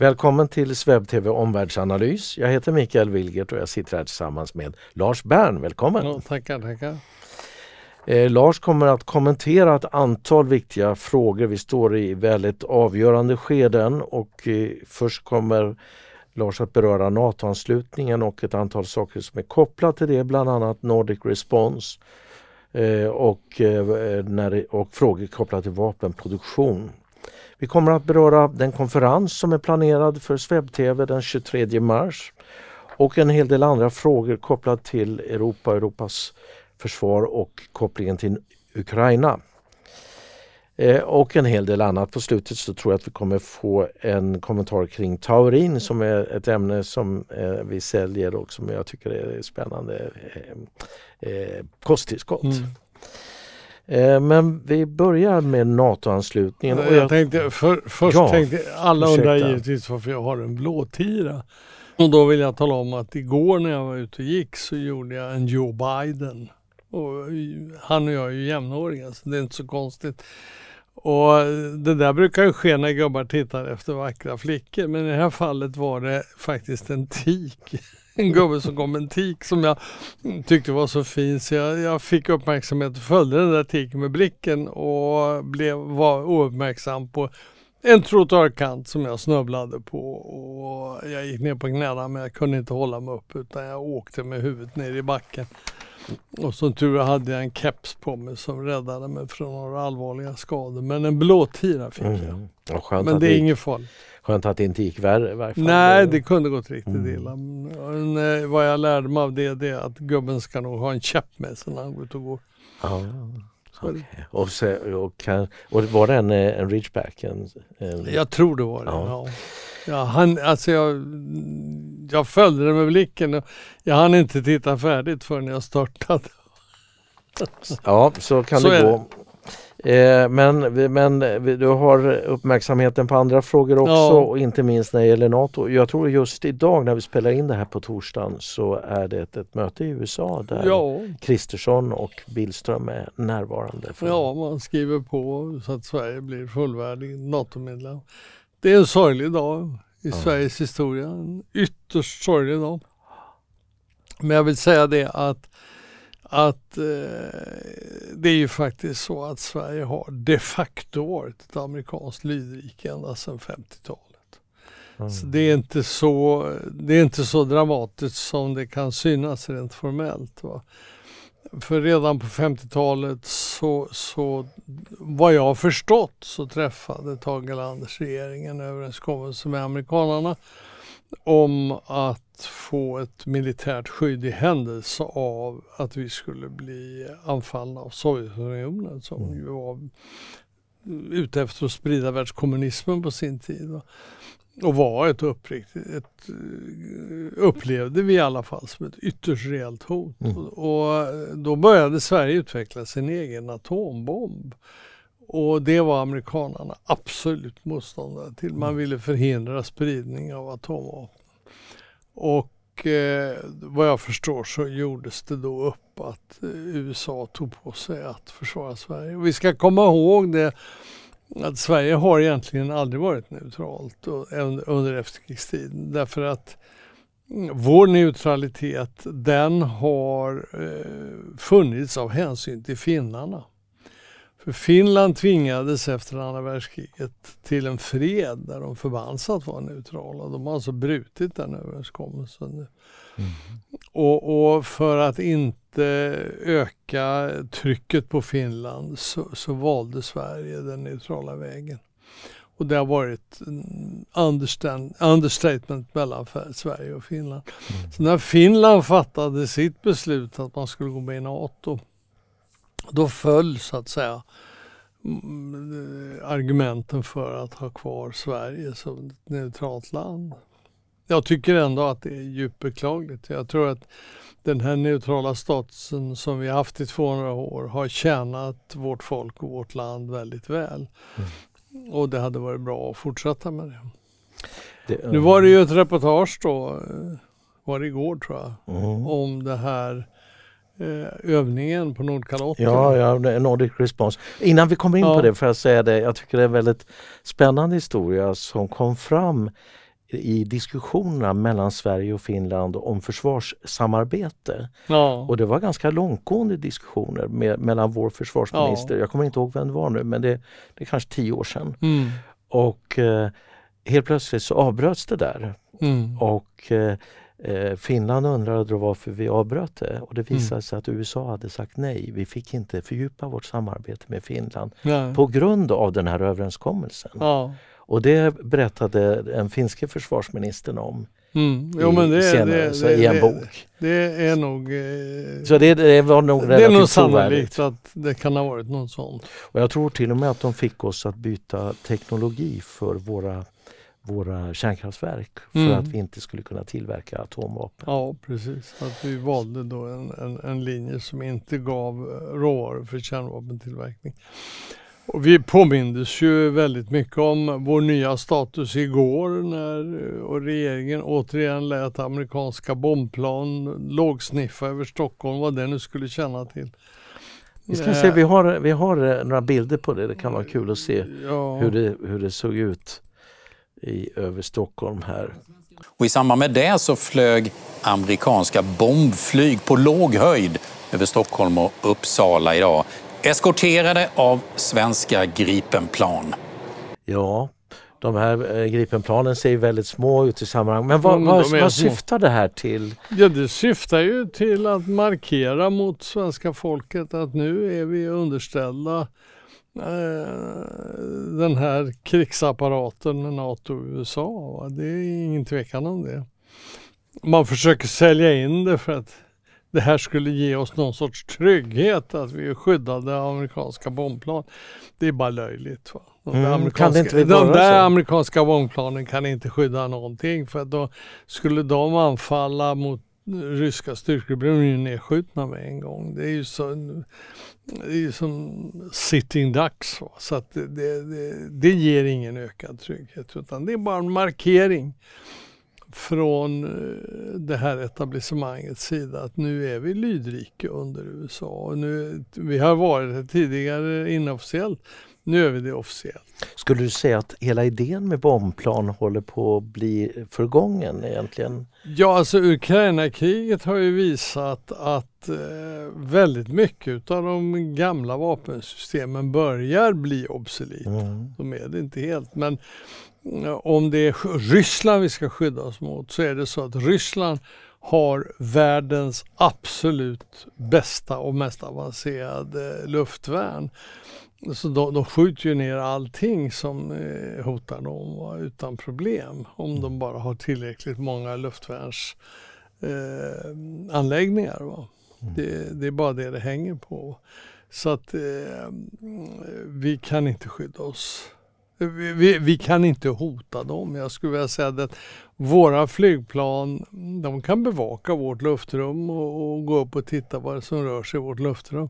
Välkommen till Sveb Omvärldsanalys. Jag heter Mikael Wilgert och jag sitter här tillsammans med Lars Bern. Välkommen! Ja, tackar, tackar. Eh, Lars kommer att kommentera ett antal viktiga frågor. Vi står i väldigt avgörande skeden och eh, först kommer Lars att beröra NATO-anslutningen och ett antal saker som är kopplat till det, bland annat Nordic Response eh, och, eh, när det, och frågor kopplat till vapenproduktion. Vi kommer att beröra den konferens som är planerad för SvebTV den 23 mars och en hel del andra frågor kopplade till Europa, Europas försvar och kopplingen till Ukraina. Eh, och en hel del annat. På slutet så tror jag att vi kommer få en kommentar kring taurin som är ett ämne som eh, vi säljer och som jag tycker är spännande eh, kosttillskott. Mm. Eh, men vi börjar med NATO-anslutningen. Jag, jag tänkte, för, först ja, tänkte, alla ursäkta. undrar givetvis varför jag har en blåtira. Och då vill jag tala om att igår när jag var ute och gick så gjorde jag en Joe Biden. Och eh, han och jag är ju jämnåriga så det är inte så konstigt. Och eh, det där brukar ju ske när gubbar tittar efter vackra flickor men i det här fallet var det faktiskt en tik. en gubbe som kom med en tik som jag tyckte var så fin så jag, jag fick uppmärksamhet och följde den där tiken med blicken och blev, var ouppmärksam på en trottoarkant som jag snubblade på och jag gick ner på knäna men jag kunde inte hålla mig upp utan jag åkte med huvudet ner i backen. Och som tur hade jag en keps på mig som räddade mig från några allvarliga skador. Men en blåtira fick mm. jag. Ja, men det är inget farligt. Skönt att det inte gick värre i Nej, det kunde gått riktigt mm. illa. Men, eh, vad jag lärde mig av det, det är att gubben ska nog ha en käpp med sig när han går ut och går. Ja. Okay. Och, så, och, kan, och, var det en, eh, en Ridgeback? En, en... Jag tror det var det, ja. ja. ja han, alltså jag, jag följde det med blicken och jag hann inte titta färdigt förrän jag startade. Ja, så kan så det gå. Det. Eh, men, men du har uppmärksamheten på andra frågor också ja. och inte minst när det gäller NATO. Jag tror just idag när vi spelar in det här på torsdagen så är det ett, ett möte i USA där ja. Kristersson och Billström är närvarande. För... Ja, man skriver på så att Sverige blir fullvärdig NATO-medlem. Det är en sorglig dag i ja. Sveriges historia. En ytterst sorglig dag. Men jag vill säga det att, att eh, det är ju faktiskt så att Sverige har de facto varit ett amerikanskt lydrike ända sedan 50-talet. Mm. Så det, är inte så, det är inte så dramatiskt som det kan synas rent formellt. Va? För redan på 50-talet så, så, vad jag har förstått, så träffade Tage Landers regeringen överenskommelse med amerikanarna om att få ett militärt skydd i händelse av att vi skulle bli anfallna av Sovjetunionen som mm. ju var ute efter att sprida världskommunismen på sin tid och var ett uppriktigt, ett, eh, upplevde vi i alla fall som ett ytterst reellt hot. Mm. Och, eh, då började Sverige utveckla sin egen atombomb. Och det var amerikanerna absolut motståndare till. Man mm. ville förhindra spridning av atomvapen. Och eh, vad jag förstår så gjordes det då upp att eh, USA tog på sig att försvara Sverige. Och vi ska komma ihåg det att Sverige har egentligen aldrig varit neutralt under efterkrigstiden därför att mm, vår neutralitet den har eh, funnits av hänsyn till finnarna. För Finland tvingades efter andra världskriget till en fred där de förbands att vara neutrala. De har alltså brutit den överenskommelsen. Mm. Och, och, för att inte Eh, öka trycket på Finland så, så valde Sverige den neutrala vägen. Och det har varit understatement mellan Sverige och Finland. Mm. Så när Finland fattade sitt beslut att man skulle gå med i NATO, då föll så att säga eh, argumenten för att ha kvar Sverige som ett neutralt land. Jag tycker ändå att det är djupt beklagligt. Jag tror att den här neutrala statusen som vi haft i 200 år har tjänat vårt folk och vårt land väldigt väl. Mm. Och det hade varit bra att fortsätta med det. det um... Nu eh, var det ju ett reportage då, eh, var det igår tror jag, mm. om det här eh, övningen på Nordkalotten. Ja, ja, Nordic Response. Innan vi kommer in ja. på det får jag säga det, jag tycker det är en väldigt spännande historia som kom fram i diskussionerna mellan Sverige och Finland om försvarssamarbete. Ja. Och det var ganska långtgående diskussioner med, mellan vår försvarsminister, ja. jag kommer inte ihåg vem det var nu, men det, det är kanske tio år sedan. Mm. Och eh, helt plötsligt så avbröts det där. Mm. Och eh, eh Finland undrade då varför vi avbröt det och det visade mm. sig att USA hade sagt nej. Vi fick inte fördjupa vårt samarbete med Finland ja. på grund av den här överenskommelsen. Och det berättade den finske försvarsministern om mm. jo, men det, senare, det, så det, i en det, bok. Det är nog... Eh, så det, det var nog Det är nog sannolikt att det kan ha varit något sånt. Och jag tror till och med att de fick oss att byta teknologi för våra våra kärnkraftverk för mm. att vi inte skulle kunna tillverka atomvapen. Ja precis, att vi valde då en, en, en linje som inte gav eh, råvaror för kärnvapentillverkning. Och vi påmindes ju väldigt mycket om vår nya status igår när regeringen återigen lät amerikanska bombplan lågsniffa över Stockholm, vad det nu skulle känna till. Vi ska se, vi har, vi har eh, några bilder på det. Det kan vara kul att se ja. hur, det, hur det såg ut i, över Stockholm här. Och I samband med det så flög amerikanska bombflyg på låg höjd över Stockholm och Uppsala idag eskorterade av svenska Gripenplan. Ja, de här eh, Gripenplanen ser ju väldigt små ut i sammanhang. Men vad, vad, vad syftar det här till? Ja, det syftar ju till att markera mot svenska folket att nu är vi underställda eh, den här krigsapparaten med NATO och USA. Det är ingen tvekan om det. Man försöker sälja in det för att det här skulle ge oss någon sorts trygghet att vi är skyddade av amerikanska bombplan. Det är bara löjligt. Va? De, mm, de där så? amerikanska bombplanen kan inte skydda någonting för då skulle de anfalla mot ryska styrkor blir de ju nedskjutna med en gång. Det är ju, så, det är som sitting ducks. Va? Så att det, det, det ger ingen ökad trygghet utan det är bara en markering från eh, det här etablissemangets sida att nu är vi lydrike under USA. Och nu, vi har varit det tidigare inofficiellt, nu är vi det officiellt. Skulle du säga att hela idén med bombplan håller på att bli förgången egentligen? Ja, alltså Ukraina-kriget har ju visat att eh, väldigt mycket av de gamla vapensystemen börjar bli obsoleta. Mm. De är det inte helt, men om det är Ryssland vi ska skydda oss mot så är det så att Ryssland har världens absolut bästa och mest avancerade eh, luftvärn. Så de, de skjuter ju ner allting som eh, hotar dem utan problem om de bara har tillräckligt många luftvärnsanläggningar. Eh, mm. det, det, är bara det det hänger på. Så att eh, vi kan inte skydda oss vi, vi, kan inte hota dem. Jag skulle vilja säga att våra flygplan de kan bevaka vårt luftrum och, och gå upp och titta vad som rör sig i vårt luftrum.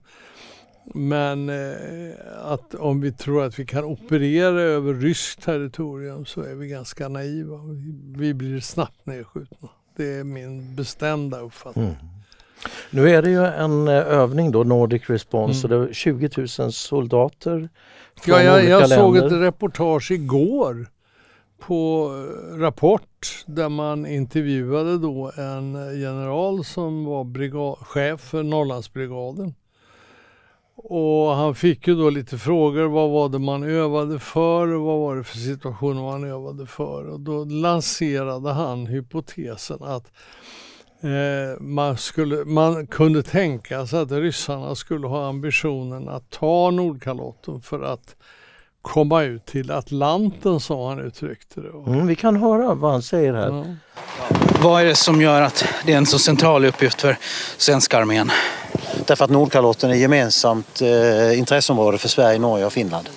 Men eh, att om vi tror att vi kan operera över ryskt territorium så är vi ganska naiva. Vi blir snabbt nedskjutna. Det är min bestämda uppfattning. Mm. Nu är det ju en eh, övning då, Nordic Response, mm. och det är 20 000 soldater ja, jag, jag såg ett reportage igår på eh, Rapport där man intervjuade då en general som var chef för Norrlandsbrigaden. Och han fick ju då lite frågor, vad var det man övade för och vad var det för situation man övade för? Och då lanserade han hypotesen att Eh, man, skulle, man kunde tänka sig att ryssarna skulle ha ambitionen att ta Nordkalotten för att komma ut till Atlanten som han uttryckte det. Mm, vi kan höra vad han säger här. Ja. Vad är det som gör att det är en så central uppgift för svenska armén? Därför att Nordkalotten är gemensamt eh, intresseområde för Sverige, Norge och Finland.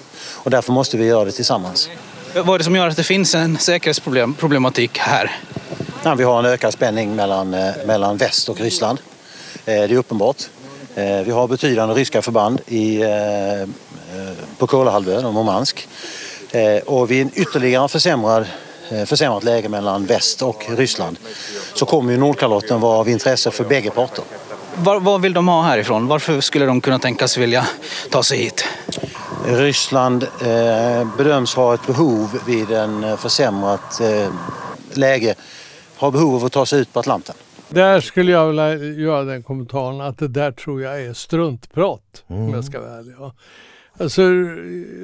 Och därför måste vi göra det tillsammans. Vad är det som gör att det finns en säkerhetsproblematik här? Ja, vi har en ökad spänning mellan, eh, mellan väst och Ryssland. Eh, det är uppenbart. Eh, vi har betydande ryska förband i, på Kolahalvön och Murmansk. Och vid en ytterligare försämrad försämrat läge mellan väst och Ryssland så kommer ju Nordkalotten vara av intresse för bägge parter. Vad vill de ha härifrån? Varför skulle de kunna tänkas vilja ta sig hit? Ryssland eh, bedöms ha ett behov vid en eh, försämrat eh, läge, har behov av att ta sig ut på Atlanten. Där skulle jag vilja göra den kommentaren att det där tror jag är struntprat mm. om jag ska vara ärlig. Alltså,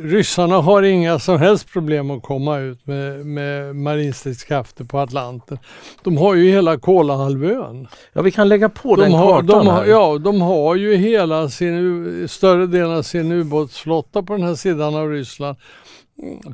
ryssarna har inga som helst problem att komma ut med, med marinstridskrafter på Atlanten. De har ju hela Kolahalvön. Ja, vi kan lägga på de den har, kartan de har, här. Ja, de har ju hela sin, större delen av sin ubåtsflotta på den här sidan av Ryssland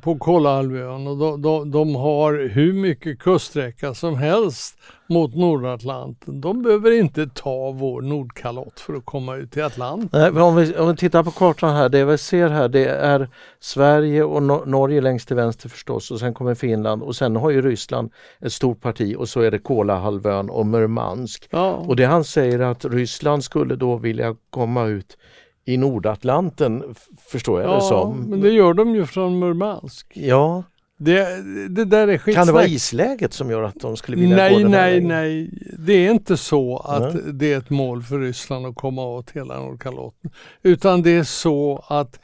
på Kolahalvön och de, de, de, har hur mycket kuststräcka som helst mot Nordatlanten. De behöver inte ta vår Nordkalott för att komma ut till Atlanten. om, vi, om vi tittar på kartan här, det vi ser här det är Sverige och no Norge längst till vänster förstås och sen kommer Finland och sen har ju Ryssland ett stort parti och så är det Kolahalvön och Murmansk. Ja. Och det han säger är att Ryssland skulle då vilja komma ut i Nordatlanten förstår jag ja, det som. men det gör de ju från Murmansk. Ja. Det, det där är skitsnack. Kan det vara isläget som gör att de skulle vilja nej, gå den här Nej, vägen? nej, Det är inte så att nej. det är ett mål för Ryssland att komma åt hela Nordkalotten. Utan det är så att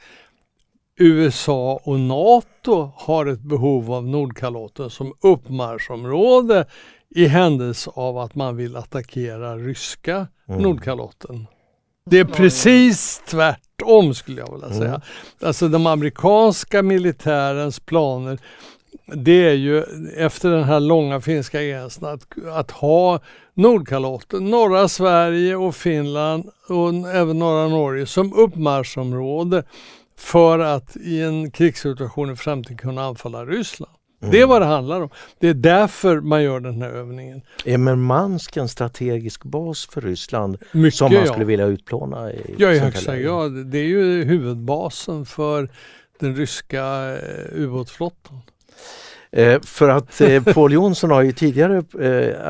USA och NATO har ett behov av Nordkalotten som uppmarschområde i händelse av att man vill attackera ryska mm. Nordkalotten. Det är precis tvärtom skulle jag vilja säga. Mm. Alltså de amerikanska militärens planer det är ju efter den här långa finska gränsen att, att ha Nordkalotten, norra Sverige och Finland och även norra Norge som uppmarschområde för att i en krigssituation i framtiden kunna anfalla Ryssland. Det är vad det handlar om. Det är därför man gör den här övningen. Är Murmansk en strategisk bas för Ryssland Mycket, som man ja. skulle vilja utplåna? I ja, i högsta grad. Det är ju huvudbasen för den ryska eh, ubåtsflottan. Eh, för att eh, Paul Jonsson har ju tidigare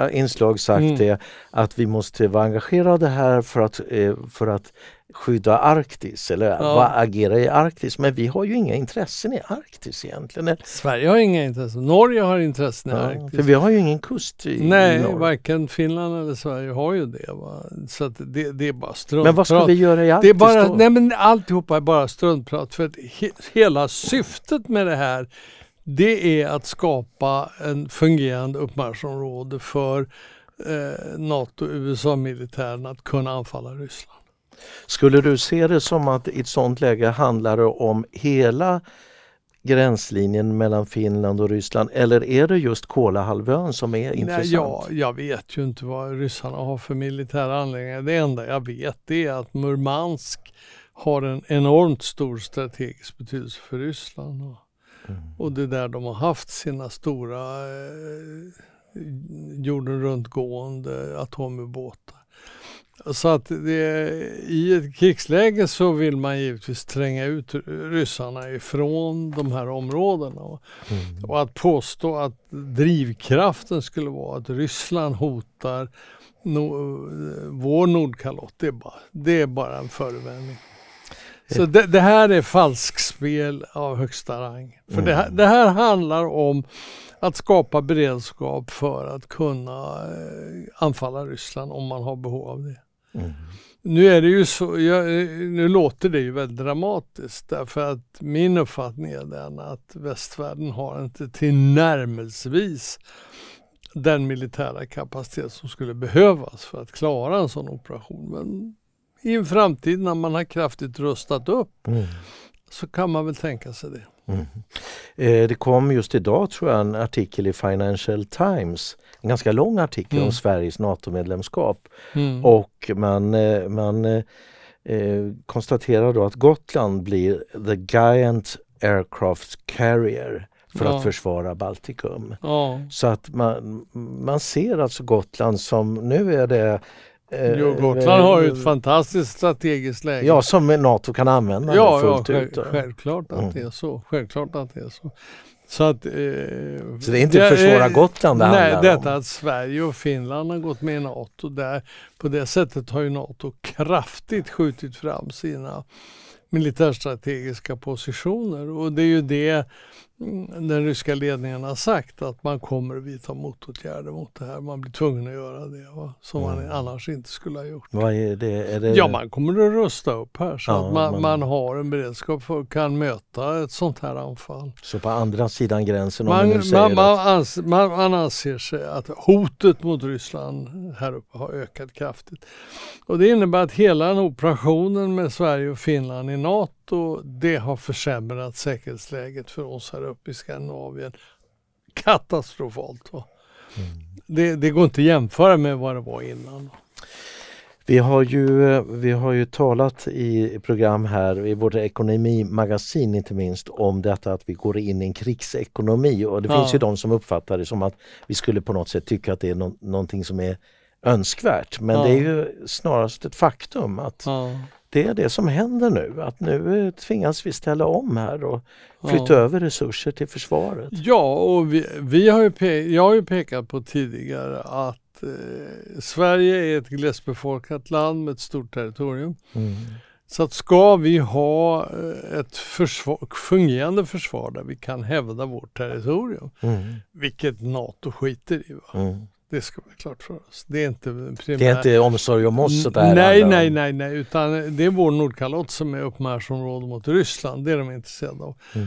eh, inslag sagt mm. det att vi måste vara engagerade här för att, eh, för att skydda Arktis eller ja. agera i Arktis. Men vi har ju inga intressen i Arktis egentligen. Sverige har inga intressen, Norge har intressen i ja, Arktis. För vi har ju ingen kust i Nej, Norge. varken Finland eller Sverige har ju det. Va? Så det, det, är bara struntprat. Men vad ska vi göra i Arktis det är bara, då? Nej men alltihopa är bara struntprat. För att he, hela syftet med det här det är att skapa en fungerande uppmarschområde för eh, NATO USA-militären att kunna anfalla Ryssland. Skulle du se det som att i ett sådant läge handlar det om hela gränslinjen mellan Finland och Ryssland eller är det just Kolahalvön som är intressant? Nej, ja, jag vet ju inte vad ryssarna har för militära anläggningar. Det enda jag vet är att Murmansk har en enormt stor strategisk betydelse för Ryssland. Och, mm. och det är där de har haft sina stora eh, jorden runtgående atomubåtar. Så att det, i ett krigsläge så vill man givetvis tränga ut ryssarna ifrån de här områdena. Mm. Och att påstå att drivkraften skulle vara att Ryssland hotar no, vår Nordkalott, det är, bara, det är bara en förevändning. Eh. Så det, det, här är falskspel av högsta rang. För mm. det, det, här, handlar om att skapa beredskap för att kunna eh, anfalla Ryssland om man har behov av det. Mm. Nu är det ju så, jag, nu låter det ju väldigt dramatiskt därför att min uppfattning är den att västvärlden har inte tillnärmelsevis den militära kapacitet som skulle behövas för att klara en sån operation. Men i en framtid när man har kraftigt rustat upp mm. så kan man väl tänka sig det. Mm. Eh, det kom just idag tror jag en artikel i Financial Times, en ganska lång artikel mm. om Sveriges NATO-medlemskap. Mm. Och man, eh, man eh, konstaterar då att Gotland blir the giant aircraft carrier för ja. att försvara Baltikum. Ja. Så att man, man ser alltså Gotland som, nu är det Jo, eh, Gotland har ju ett fantastiskt strategiskt läge. Ja, som NATO kan använda ja, fullt ja, ut. självklart att mm. det är så. Självklart att det är så. Så, att, eh, så det är inte att försvåra Gotland det handlar Nej, detta att Sverige och Finland har gått med i NATO. Där, på det sättet har ju NATO kraftigt skjutit fram sina militärstrategiska positioner och det är ju det Mm, den ryska ledningen har sagt att man kommer att vidta motåtgärder mot det här. Man blir tvungen att göra det va? som mm. man annars inte skulle ha gjort. Vad är det? Är det... Ja, man kommer att rösta upp här så ja, att man, man... man, har en beredskap för att kan möta ett sånt här anfall. Så på andra sidan gränsen? Man, man, man, att... anser, man, anser sig att hotet mot Ryssland här uppe har ökat kraftigt. Och det innebär att hela den operationen med Sverige och Finland i NATO, det har försämrat säkerhetsläget för oss här uppe uppe i Skandinavien. Katastrofalt. Mm. Det, det, går inte att jämföra med vad det var innan. Vi har ju, vi har ju talat i program här, i vårt ekonomimagasin inte minst, om detta att vi går in i en krigsekonomi och det ja. finns ju de som uppfattar det som att vi skulle på något sätt tycka att det är no någonting som är önskvärt. Men ja. det är ju snarast ett faktum att ja det är det som händer nu, att nu tvingas vi ställa om här och flytta ja. över resurser till försvaret. Ja, och vi, vi har ju jag har ju pekat på tidigare att eh, Sverige är ett glesbefolkat land med ett stort territorium. Mm. Så att ska vi ha eh, ett försvar, fungerande försvar där vi kan hävda vårt territorium, mm. vilket NATO skiter i, va? Mm. Det ska vara klart för oss. Det är inte primär... Det är inte omsorg om oss? Där nej, nej, nej, nej, utan det är vår Nordkalott som är uppmarschområde mot Ryssland. Det är de intresserade av. Mm.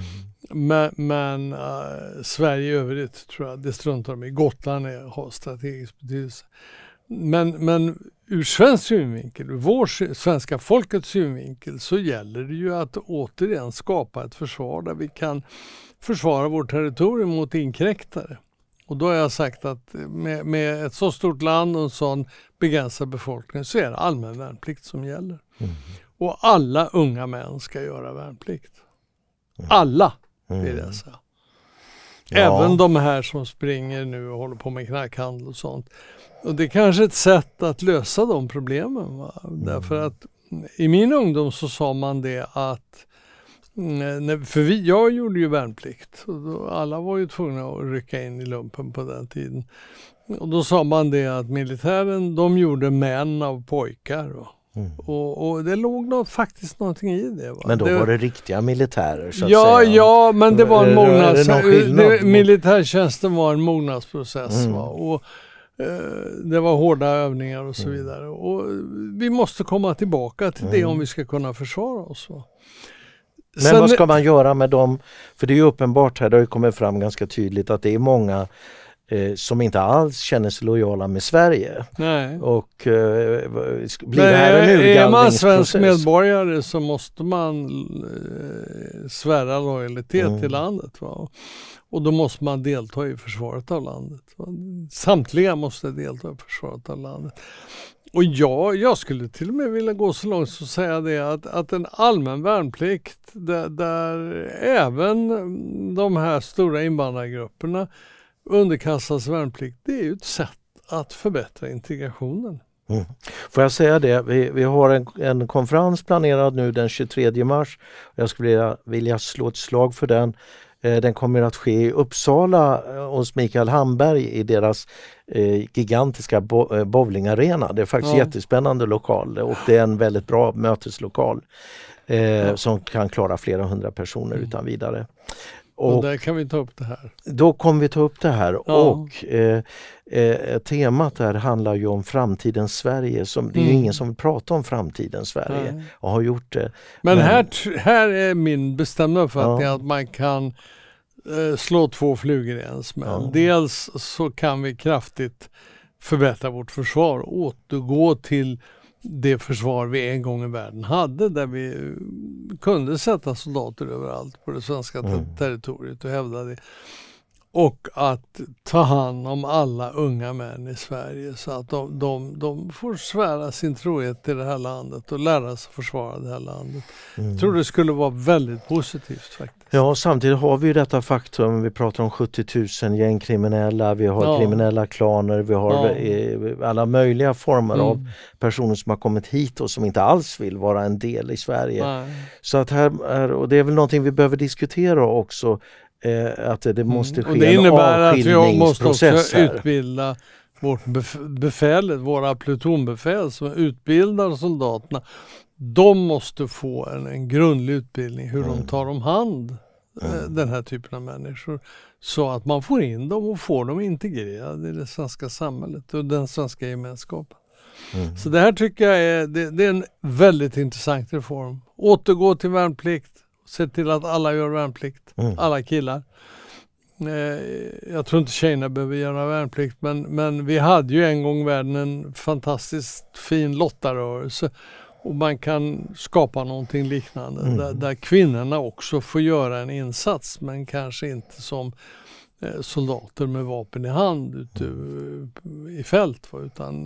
Men, men uh, Sverige i övrigt tror jag, det struntar de i. Gotland är, har strategisk betydelse. Men, men ur svensk synvinkel, ur vår, svenska folkets synvinkel, så gäller det ju att återigen skapa ett försvar där vi kan försvara vårt territorium mot inkräktare. Och då har jag sagt att med, med ett så stort land och en sån begränsad befolkning så är det allmän värnplikt som gäller. Mm. Och alla unga män ska göra värnplikt. Mm. Alla, vill jag säga. Ja. Även de här som springer nu och håller på med knarkhandel och sånt. Och det är kanske ett sätt att lösa de problemen. Va? Mm. Därför att i min ungdom så sa man det att Nej, för vi, jag gjorde ju värnplikt. Och då, alla var ju tvungna att rycka in i lumpen på den tiden. Och då sa man det att militären, de gjorde män av pojkar. Och, Mm. Och, och, det låg något, faktiskt någonting i det. Va? Men då det, var det riktiga militärer så att ja, säga. Ja, men det var en mognads... Militärtjänsten var en mognadsprocess. Mm. Va? Och, eh, det var hårda övningar och så mm. vidare. Och vi måste komma tillbaka till mm. det om vi ska kunna försvara oss. Men Sen... vad ska man göra med dem? För det är ju uppenbart här, det har ju kommit fram ganska tydligt att det är många Eh, som inte alls känner sig lojala med Sverige. Nej. Och eh, blir Nej, det här en Är man svensk medborgare så måste man eh, svära lojalitet mm. till landet. Va? Och då måste man delta i försvaret av landet. Va? Samtliga måste delta i försvaret av landet. Och jag, jag skulle till och med vilja gå så långt som att säga det att, att en allmän värnplikt där, där även de här stora invandrargrupperna underkastas värnplikt, det är ju ett sätt att förbättra integrationen. Mm. Får jag säga det, vi, vi har en, en, konferens planerad nu den 23 mars. Jag skulle vilja, vilja slå ett slag för den. Eh, den kommer att ske i Uppsala eh, hos Mikael Hamberg i deras eh, gigantiska bowlingarena. Det är faktiskt ja. jättespännande lokal och det är en väldigt bra möteslokal. Eh, som kan klara flera hundra personer mm. utan vidare. Och Men där kan vi ta upp det här. Då kommer vi ta upp det här ja. och eh, eh, temat här handlar ju om framtidens Sverige. Som, Det är ju mm. ingen som vill prata om framtidens Sverige Nej. och har gjort det. Men, Men, här, här är min bestämda uppfattning ja. att man kan eh, slå två flugor i en smäll. Ja. Dels så kan vi kraftigt förbättra vårt försvar, och återgå till det försvar vi en gång i världen hade där vi kunde sätta soldater överallt på det svenska mm. territoriet och hävda det. Och att ta hand om alla unga män i Sverige så att de, de, de får svära sin trohet till det här landet och lära sig försvara det här landet. Mm. Jag tror det skulle vara väldigt positivt faktiskt. Ja, samtidigt har vi ju detta faktum, vi pratar om 70 000 gängkriminella, vi har ja. kriminella klaner, vi har ja. Eh, alla möjliga former mm. av personer som har kommit hit och som inte alls vill vara en del i Sverige. Nej. Så att här är, och det är väl någonting vi behöver diskutera också, eh, att det mm. måste ske mm. och det innebär en att vi måste också utbilda vårt befäl, våra plutonbefäl som utbildar soldaterna de måste få en, en grundlig utbildning hur mm. de tar om hand mm. den här typen av människor. Så att man får in dem och får dem integrerade i det svenska samhället och den svenska gemenskapen. Mm. Så det här tycker jag är, det, det är en väldigt intressant reform. Återgå till värnplikt, se till att alla gör värnplikt, mm. alla killar. Eh, jag tror inte tjejerna behöver göra värnplikt men, men vi hade ju en gång i världen en fantastiskt fin lottarörelse och man kan skapa någonting liknande mm. där, där, kvinnorna också får göra en insats men kanske inte som eh, soldater med vapen i hand ute mm. i fält utan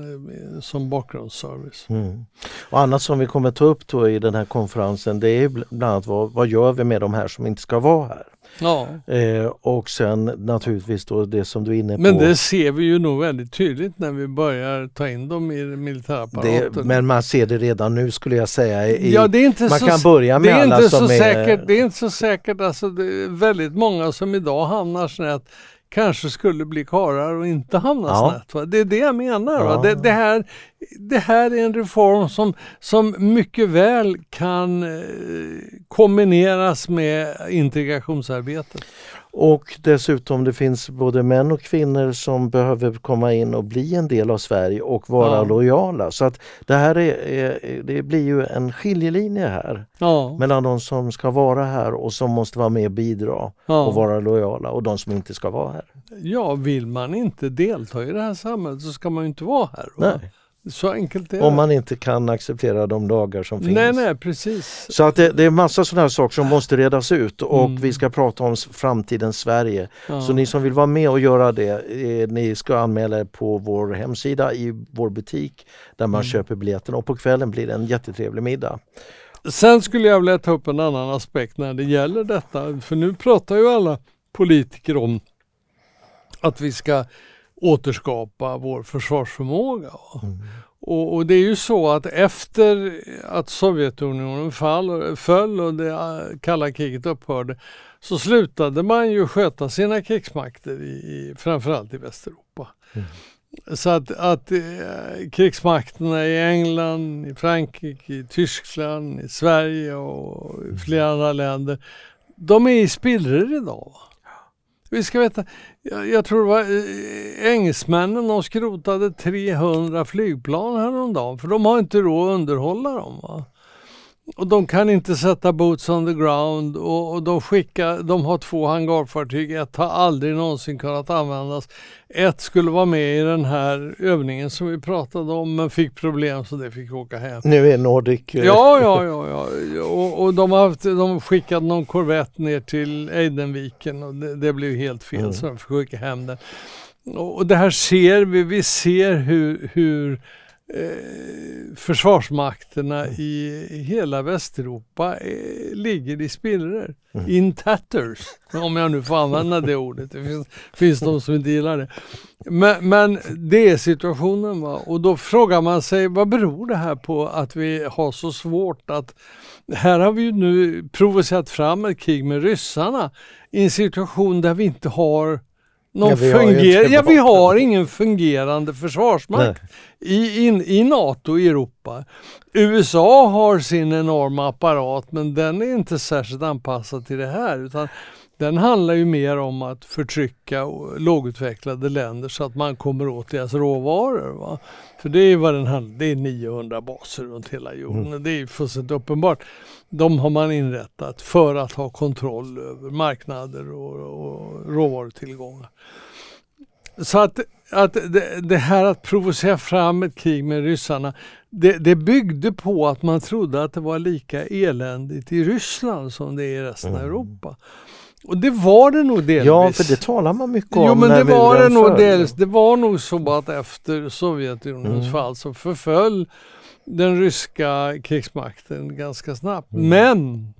eh, som bakgrundsservice. Mm. Och annat som vi kommer ta upp då i den här konferensen det är bland annat vad, vad gör vi med de här som inte ska vara här? Ja. Eh, och sen naturligtvis då det som du är inne på. Men det ser vi ju nog väldigt tydligt när vi börjar ta in dem i militärapparaten. men man ser det redan nu skulle jag säga. I, ja, det är inte man så, kan börja med alla som är... Säkert, det är inte så säkert, alltså, väldigt många som idag hamnar snett kanske skulle bli karar och inte hamna ja. snett. Va? Det är det jag menar. Ja. Det, det, här, det här är en reform som, som mycket väl kan eh, kombineras med integrationsarbetet. Och dessutom det finns både män och kvinnor som behöver komma in och bli en del av Sverige och vara ja. lojala. Så att det här är, är, det blir ju en skiljelinje här ja. mellan de som ska vara här och som måste vara med och bidra ja. och vara lojala och de som inte ska vara här. Ja, vill man inte delta i det här samhället så ska man ju inte vara här. Va? Nej. Så enkelt är Om man inte kan acceptera de lagar som finns. Nej, nej, precis. Så att det, det är massa sådana här saker som måste redas ut och mm. vi ska prata om framtidens Sverige. Ja. Så ni som vill vara med och göra det, eh, ni ska anmäla er på vår hemsida i vår butik där man mm. köper biljetterna och på kvällen blir det en jättetrevlig middag. Sen skulle jag vilja ta upp en annan aspekt när det gäller detta, för nu pratar ju alla politiker om att vi ska återskapa vår försvarsförmåga. Mm. Och, och, det är ju så att efter att Sovjetunionen fall, föll och det äh, kalla kriget upphörde så slutade man ju sköta sina krigsmakter, i, i, framförallt i Västeuropa. Mm. Så att, att eh, krigsmakterna i England, i Frankrike, i Tyskland, i Sverige och i mm. flera andra länder, de är i spillror idag. Vi ska veta, jag, jag tror det var eh, eh, engelsmännen, de skrotade 300 flygplan häromdagen, för de har inte råd att underhålla dem. Va? Och de kan inte sätta boots on the ground och, och de skickar, de har två hangarfartyg, ett har aldrig någonsin kunnat användas. Ett skulle vara med i den här övningen som vi pratade om men fick problem så det fick åka hem. Nu är Nordic... Eh, ja, ja, ja. ja. Och, och de, har haft, de skickade någon korvett ner till Eidenviken och det, det blev helt fel mm. så de fick skicka hem den. Och, och det här ser vi, vi ser hur, hur eh, försvarsmakterna mm. i hela Västeuropa eh, ligger i spillror. Mm. In tatters, om jag nu får använda det ordet. Det finns, finns de som inte gillar det. Men, men det är situationen. Va? Och då frågar man sig, vad beror det här på att vi har så svårt att... Här har vi ju nu provocerat fram ett krig med ryssarna i en situation där vi inte har någon ja, vi, har ja, vi har ingen fungerande försvarsmakt i, in, i NATO i Europa. USA har sin enorma apparat men den är inte särskilt anpassad till det här. Utan den handlar ju mer om att förtrycka lågutvecklade länder så att man kommer åt deras råvaror. Va? För det är vad den handlar det är 900 baser runt hela jorden. Mm. Det är fullständigt uppenbart. De har man inrättat för att ha kontroll över marknader och, och råvarutillgångar. Så att, att det, det, här att provocera fram ett krig med ryssarna, det, det byggde på att man trodde att det var lika eländigt i Ryssland som det är i resten av mm. Europa. Och det var det nog delvis. Ja, för det talar man mycket om. Jo, men det var det nog delvis. Det var nog så att efter Sovjetunionens mm. fall så förföll den ryska krigsmakten ganska snabbt. Mm. Men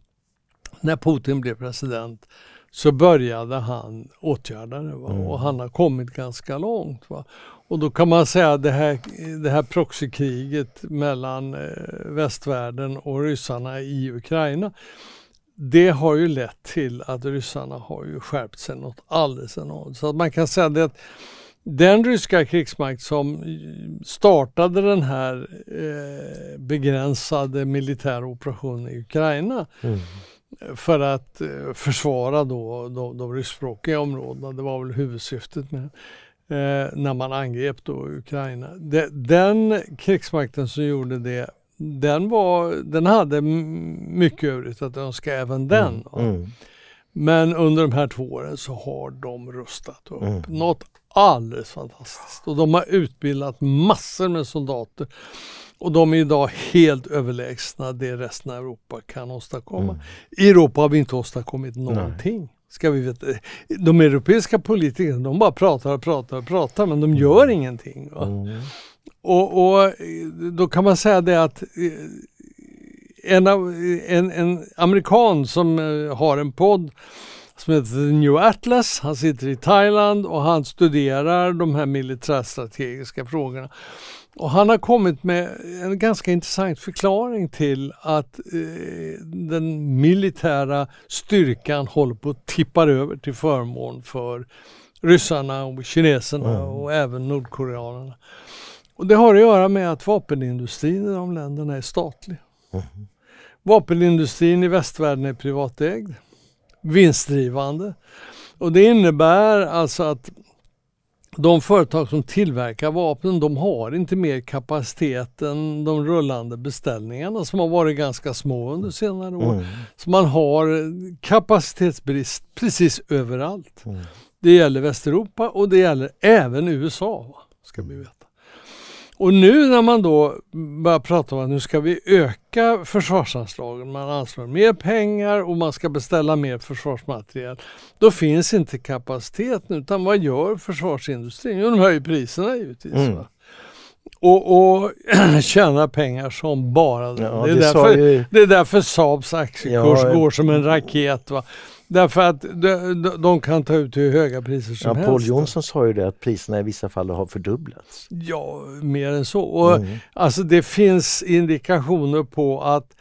när Putin blev president så började han åtgärda det mm. och han har kommit ganska långt. Va? Och då kan man säga att det här, det här proxykriget mellan eh, västvärlden och ryssarna i Ukraina det har ju lett till att ryssarna har ju skärpt sig något alldeles enormt. Så att man kan säga det att den ryska krigsmakt som startade den här eh, begränsade militära operationen i Ukraina mm. för att eh, försvara då de, de ryskspråkiga områdena, det var väl huvudsyftet med eh, när man angrep då Ukraina. De, den krigsmakten som gjorde det den, var, den hade mycket övrigt att önska även mm, den. Mm. Men under de här två åren så har de rustat upp mm. något alldeles fantastiskt. Och de har utbildat massor med soldater. Och de är idag helt överlägsna det resten av Europa kan åstadkomma. Mm. I Europa har vi inte åstadkommit någonting. Ska vi veta. De europeiska politikerna de bara pratar och pratar och pratar men de gör mm. ingenting. Mm. Och, och, eh, då kan man säga det att eh, en, en, en amerikan som eh, har en podd som heter The New Atlas. Han sitter i Thailand och han studerar de här militärstrategiska frågorna. Och han har kommit med en ganska intressant förklaring till att eh, den militära styrkan håller på att tippa över till förmån för ryssarna och kineserna mm. och även nordkoreanerna. Och det har att göra med att vapenindustrin i de länderna är statlig. Mm. Vapenindustrin i västvärlden är privatägd, vinstdrivande. Och det innebär alltså att de företag som tillverkar vapen de har inte mer kapacitet än de rullande beställningarna som har varit ganska små under senare år. Mm. Så man har kapacitetsbrist precis överallt. Mm. Det gäller Västeuropa och det gäller även USA. ska vi veta. Och nu när man då börjar prata om att nu ska vi öka försvarsanslagen, man anslår mer pengar och man ska beställa mer försvarsmateriel, då finns inte kapaciteten utan vad gör försvarsindustrin? Jo, de höjer priserna givetvis. Mm. Va? och, och tjäna pengar som bara den. Ja, det, det, är därför, ju... det är därför Saabs aktiekurs ja, går som en raket. Va? Därför att de, de kan ta ut hur höga priser som ja, helst. Paul Jonsson sa ju det att priserna i vissa fall har fördubblats. Ja, mer än så. Och mm. Alltså det finns indikationer på att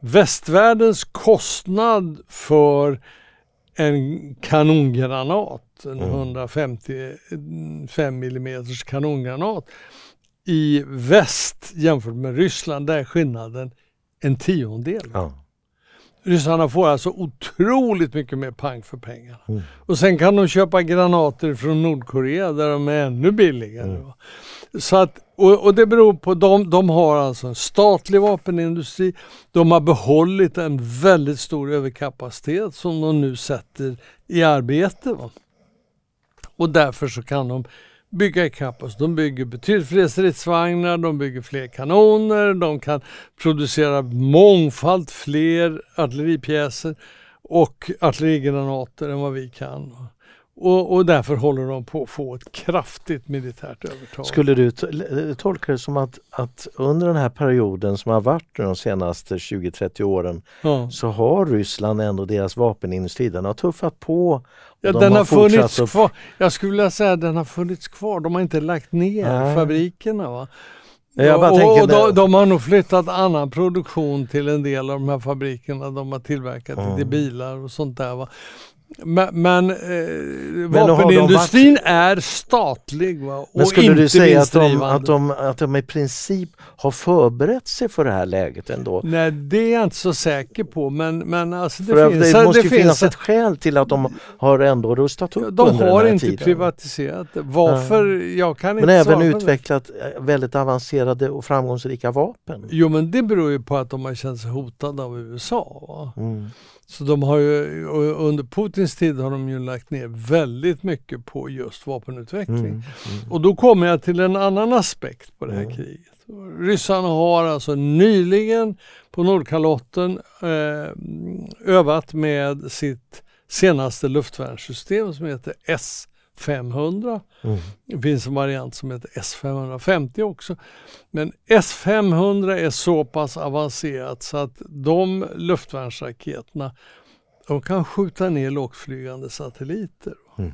västvärldens kostnad för en kanongranat, en 155 mm kanongranat i väst jämfört med Ryssland, där är skillnaden en tiondel. Ja. Ryssarna får alltså otroligt mycket mer pang för pengarna. Mm. Och sen kan de köpa granater från Nordkorea där de är ännu billigare. Mm. Så att, och, och, det beror på, de, de har alltså en statlig vapenindustri, de har behållit en väldigt stor överkapacitet som de nu sätter i arbete. Va? Och därför så kan de bygga ikapp oss. Alltså, de bygger betydligt fler stridsvagnar, de bygger fler kanoner, de kan producera mångfald fler artilleripjäser och artillerigranater än vad vi kan. Och, och, därför håller de på att få ett kraftigt militärt övertag. Skulle du tolka det som att, att under den här perioden som har varit de senaste 20-30 åren ja. så har Ryssland ändå deras vapenindustri, den har tuffat på. Ja, de den har, har funnits och... kvar. Jag skulle vilja säga att den har funnits kvar, de har inte lagt ner Nej. fabrikerna. Va? Ja, och, och de, de, har nog flyttat annan produktion till en del av de här fabrikerna de har tillverkat mm. till bilar och sånt där. Va? Men, men eh, vapenindustrin varit... är statlig va? och Men skulle inte du säga att de, att, de, att de i princip har förberett sig för det här läget ändå? Nej, det är jag inte så säker på. Men, men alltså det, finns, det måste det ju finnas ett skäl till att de har ändå rustat upp De under har den här inte tiden. privatiserat Varför? Mm. Jag kan inte Men även utvecklat eh, väldigt avancerade och framgångsrika vapen? Jo, men det beror ju på att de har känt sig hotade av USA. Mm. Så de har ju, under Putins tid har de ju lagt ner väldigt mycket på just vapenutveckling. Mm, mm. Och då kommer jag till en annan aspekt på det här mm. kriget. Ryssarna har alltså nyligen på Nordkalotten eh, övat med sitt senaste luftvärnssystem som heter S 500. Mm. Det finns en variant som heter S550 också. Men S500 är så pass avancerat så att de luftvärnsraketerna de kan skjuta ner lågflygande satelliter. Mm.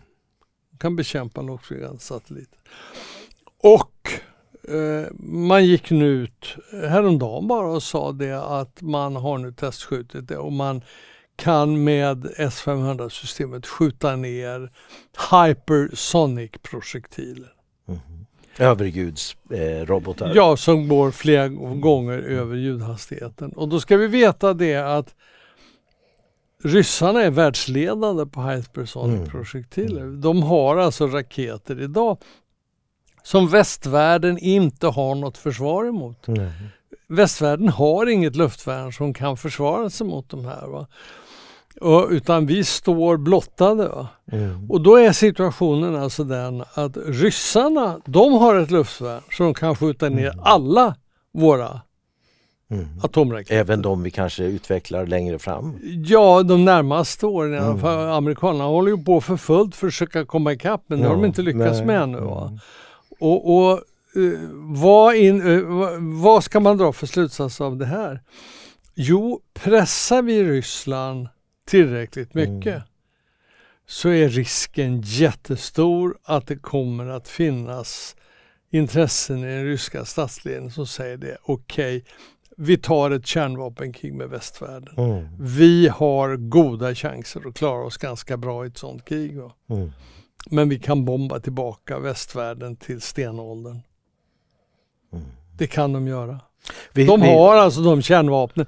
De kan bekämpa lågflygande satelliter. Och eh, man gick nu ut häromdagen bara och sa det att man har nu testskjutit det och man kan med S-500-systemet skjuta ner hypersonic projektiler. Mm. Mm-hmm. Överljudsrobotar? Eh, ja, som går flera gånger mm. över ljudhastigheten. Och då ska vi veta det att ryssarna är världsledande på hypersonic-projektiler. Mm. De har alltså raketer idag som västvärlden inte har något försvar emot. Mm. Västvärlden har inget luftvärn som kan försvara sig mot de här. Va? utan vi står blottade. Mm. Och då är situationen alltså den att ryssarna, de har ett luftvärn som kan skjuta ner mm. alla våra mm. atomraketer. Även de vi kanske utvecklar längre fram? Ja, de närmaste åren i alla mm. fall. Amerikanerna håller ju på för fullt för att försöka komma ikapp men det har de inte lyckats nej. med ännu. Va? Mm. Och, och eh, vad, in, eh, vad ska man dra för slutsats av det här? Jo, pressar vi Ryssland tillräckligt mm. mycket mm. så är risken jättestor att det kommer att finnas intressen i den ryska statsledningen som säger det. Okej, okay, vi tar ett kärnvapenkrig med västvärlden. Mm. Vi har goda chanser att klara oss ganska bra i ett sånt krig. Mm. Men vi kan bomba tillbaka västvärlden till stenåldern. Mm. Det kan de göra. Vi, de har vi... alltså de kärnvapnen.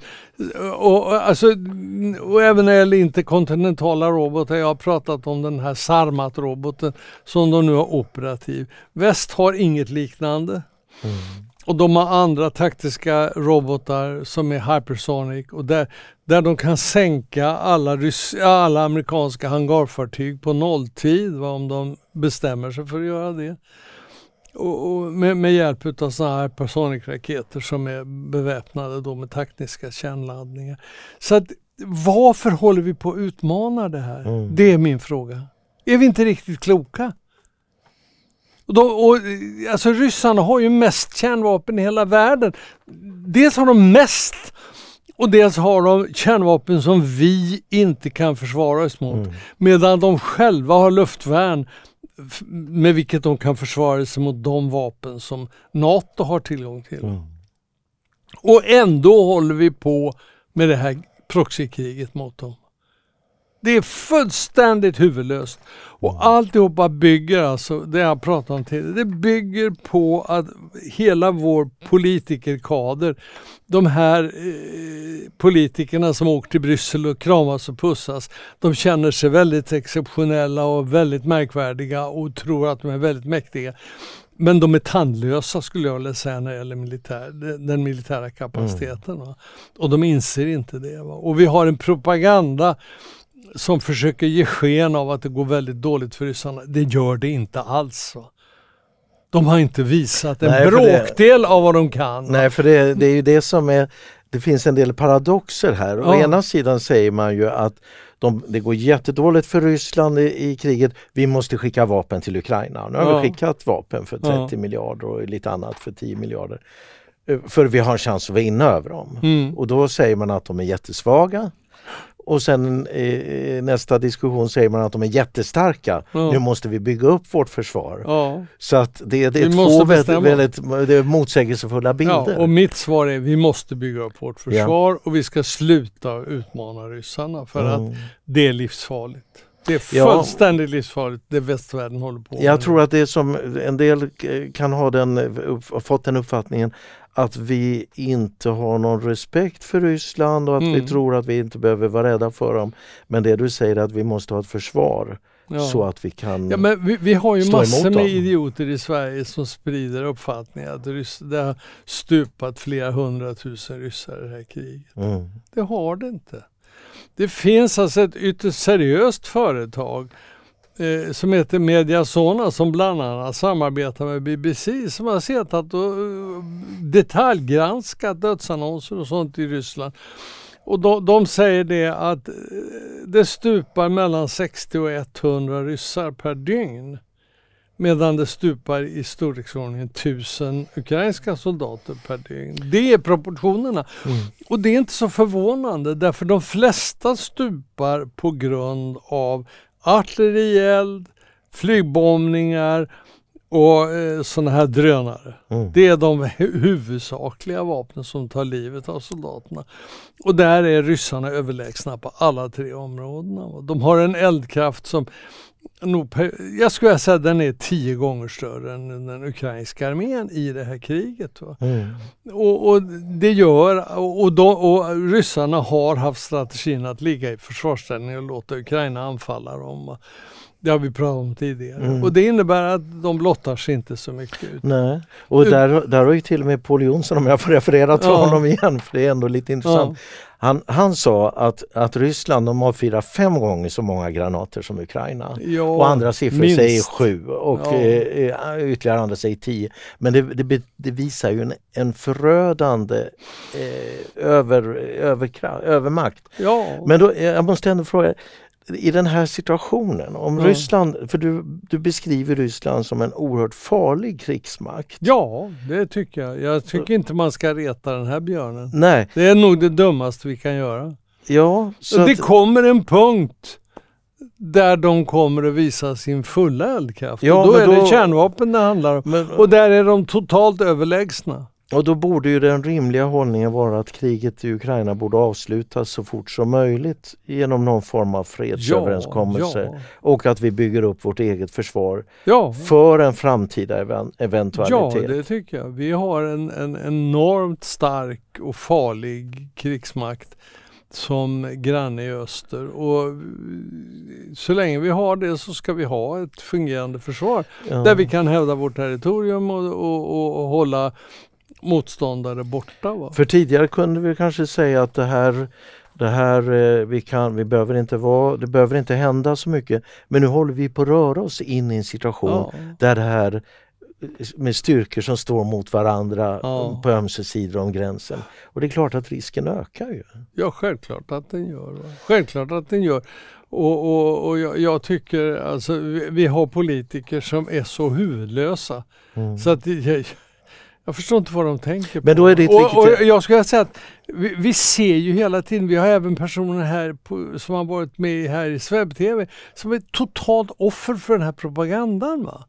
Och, alltså, och även när det gäller interkontinentala robotar, jag har pratat om den här Sarmat-roboten som de nu har operativ. Väst har inget liknande. Mm. Och de har andra taktiska robotar som är hypersonic och där, där de kan sänka alla, rys alla amerikanska hangarfartyg på nolltid om de bestämmer sig för att göra det. Och, och med, med, hjälp av sådana här personikraketer som är beväpnade då med taktiska kärnladdningar. Så att, varför håller vi på att utmana det här? Mm. Det är min fråga. Är vi inte riktigt kloka? Och de, och, alltså ryssarna har ju mest kärnvapen i hela världen. Dels har de mest och dels har de kärnvapen som vi inte kan försvara oss mot. Mm. Medan de själva har luftvärn med vilket de kan försvara sig mot de vapen som NATO har tillgång till. Mm. Och ändå håller vi på med det här proxykriget mot dem. Det är fullständigt huvudlöst. Och mm. alltihopa bygger alltså, det jag pratade om tidigare, det bygger på att hela vår politikerkader, de här eh, politikerna som åker till Bryssel och kramas och pussas, de känner sig väldigt exceptionella och väldigt märkvärdiga och tror att de är väldigt mäktiga. Men de är tandlösa skulle jag vilja säga när det gäller militär, den militära kapaciteten. Mm. Och de inser inte det. Va? Och vi har en propaganda som försöker ge sken av att det går väldigt dåligt för ryssarna. Det gör det inte alls. De har inte visat en Nej, bråkdel det... av vad de kan. Nej, för det, det är ju det som är det finns en del paradoxer här. Ja. Å ena sidan säger man ju att de, det går jättedåligt för Ryssland i, i, kriget. Vi måste skicka vapen till Ukraina. Nu har ja. vi skickat vapen för 30 ja. miljarder och lite annat för 10 miljarder. Eh, för vi har en chans att vinna över dem. Mm. Och då säger man att de är jättesvaga och sen i eh, nästa diskussion säger man att de är jättestarka. Ja. Nu måste vi bygga upp vårt försvar. Ja. Så att det, det är vi två väldigt, väldigt det är motsägelsefulla bilder. Ja, och mitt svar är vi måste bygga upp vårt försvar och vi ska sluta utmana ryssarna för mm. att det är livsfarligt. Det är fullständigt ja, livsfarligt det västvärlden håller på med. Jag tror att det är som en del kan ha den, eh, fått den uppfattningen att vi inte har någon respekt för Ryssland och att mm. vi tror att vi inte behöver vara rädda för dem. Men det du säger att vi måste ha ett försvar ja. så att vi kan ja, men vi, vi har ju massor med idioter i Sverige som sprider uppfattningen att ryss, det har stupat flera hundratusen ryssar i det här kriget. Mm. Det har det inte. Det finns alltså ett ytterst seriöst företag eh, som heter Mediasona som bland annat samarbetar med BBC som har sett att och eh, detaljgranskat dödsannonser och sånt i Ryssland. Och de, de säger det att eh, det stupar mellan 60 och 100 ryssar per dygn medan det stupar i storleksordningen 1000 ukrainska soldater per dygn. Det är proportionerna. Mm. Och det är inte så förvånande därför de flesta stupar på grund av artillerield, flygbombningar och eh, sådana här drönare. Mm. Det är de huvudsakliga vapnen som tar livet av soldaterna. Och där är ryssarna överlägsna på alla tre områdena. De har en eldkraft som nog, jag skulle säga att den är tio gånger större än den ukrainska armén i det här kriget. Mm. Och, och, det gör, och, de, och ryssarna har haft strategin att ligga i försvarsställning och låta Ukraina anfalla dem. Det har vi pratat om tidigare mm. och det innebär att de blottar sig inte så mycket. Ut. Nej, och där, där har ju till och med Paul Jonsson, om jag får referera till ja. honom igen, för det är ändå lite intressant. Ja. Han, han, sa att, att Ryssland de avfyrar fem gånger så många granater som Ukraina. Ja, och andra siffror minst. säger sju och ja. eh, eh ytterligare andra säger tio. Men det, det, det visar ju en, en förödande eh, över, över, övermakt. Ja. Men då, eh, jag måste ändå fråga, i den här situationen, om mm. Ryssland, för du, du beskriver Ryssland som en oerhört farlig krigsmakt. Ja, det tycker jag. Jag tycker inte man ska reta den här björnen. Nej. Det är nog det dummaste vi kan göra. Ja, så det att... kommer en punkt där de kommer att visa sin fulla eldkraft. Ja, och då är då... det kärnvapen det handlar om. Men... Och där är de totalt överlägsna. Och då borde ju den rimliga hållningen vara att kriget i Ukraina borde avslutas så fort som möjligt genom någon form av fredsöverenskommelse ja, ja. och att vi bygger upp vårt eget försvar ja. för en framtida event eventualitet. Ja, det tycker jag. Vi har en, en enormt stark och farlig krigsmakt som granne i öster och så länge vi har det så ska vi ha ett fungerande försvar ja. där vi kan hävda vårt territorium och, och, och hålla motståndare borta. Va? För tidigare kunde vi kanske säga att det här det här, eh, vi, kan, vi behöver inte vara, det behöver inte hända så mycket. Men nu håller vi på att röra oss in i en situation ja. där det här eh, med styrkor som står mot varandra ja. på ömse sidor om gränsen. Och det är klart att risken ökar ju. Ja, självklart att den gör. Va? Självklart att den gör. Och, och, och jag, jag, tycker alltså vi, vi, har politiker som är så huvudlösa mm. så att det, jag förstår inte vad de tänker på. Men då är det och, och jag skulle säga att vi, vi, ser ju hela tiden, vi har även personer här på, som har varit med här i SvebTV som är totalt offer för den här propagandan. Va?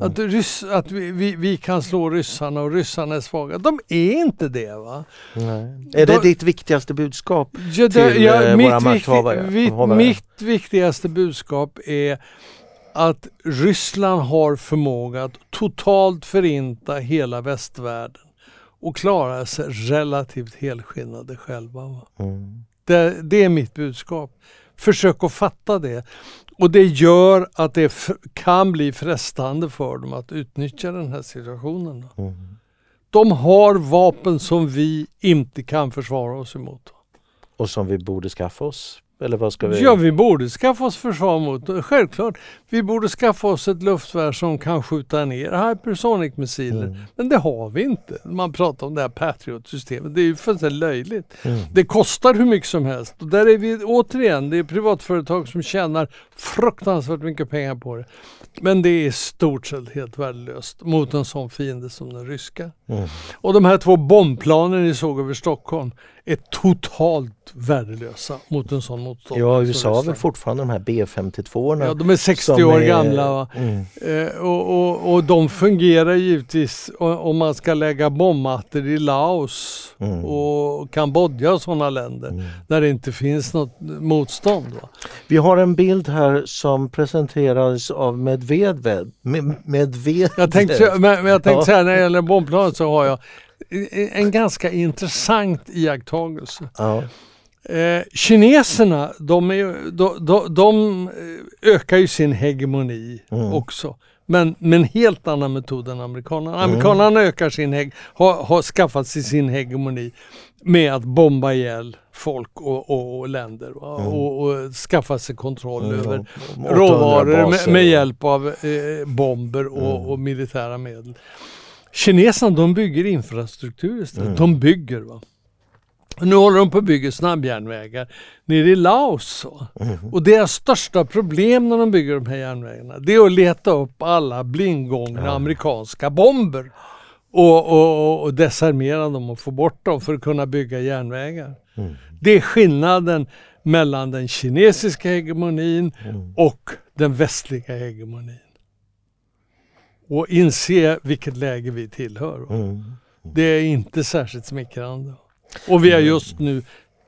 Mm. Att, ryss, att vi, vi, vi, kan slå ryssarna och ryssarna är svaga. De är inte det. va? Nej. Är det ditt viktigaste budskap ja, det, till ja, eh, våra mitt, makthavare? Mitt, mitt viktigaste budskap är att Ryssland har förmåga att totalt förinta hela västvärlden och klara sig relativt helskinnade själva. Mm. Det, det, är mitt budskap. Försök att fatta det. Och det gör att det kan bli frestande för dem att utnyttja den här situationen. Mm. De har vapen som vi inte kan försvara oss emot. Och som vi borde skaffa oss eller vad ska vi... Ja, vi borde skaffa oss försvar mot, självklart. Vi borde skaffa oss ett luftvärn som kan skjuta ner hypersonic-missiler. Mm. Men det har vi inte. Man pratar om det här Patriot-systemet. Det är ju fullständigt löjligt. Mm. Det kostar hur mycket som helst. Och där är vi återigen, det är privatföretag som tjänar fruktansvärt mycket pengar på det. Men det är stort sett helt värdelöst mot en sån fiende som den ryska. Mm. Och de här två bombplanen ni såg över Stockholm, är totalt värdelösa mot en sån motståndare. Ja, USA har väl fortfarande de här B52-orna. Ja, de är 60 år är... gamla. Mm. Eh, och, och, och, de fungerar givetvis om man ska lägga bombmattor i Laos mm. och Kambodja och sådana länder mm. där det inte finns något motstånd. Va? Vi har en bild här som presenterades av Medvedev. Medvedev. Jag tänkte, men, men jag tänkte ja. så här, när det gäller bombplanet så har jag en ganska intressant iakttagelse. Ja. Eh, kineserna, de, är, de, de, de, eh, ökar ju sin hegemoni mm. också. Men med en helt annan metod än amerikanerna. Mm. Amerikanerna mm. ökar sin heg, har, har, skaffat sig sin hegemoni med att bomba ihjäl folk och, och, och länder mm. och, och, skaffa sig kontroll mm. över råvaror med, med, hjälp av eh, bomber och, mm. militära medel. Kineserna de bygger infrastruktur istället. Mm. De bygger. va. Nu håller de på att bygga snabbjärnvägar nere i Laos. Mm. Och deras största problem när de bygger de här järnvägarna det är att leta upp alla blindgångna mm. amerikanska bomber och, och, och desarmera dem och få bort dem för att kunna bygga järnvägar. Mm. Det är skillnaden mellan den kinesiska hegemonin mm. och den västliga hegemonin och inse vilket läge vi tillhör. Mm. mm. Det är inte särskilt smickrande. Och vi har mm. just nu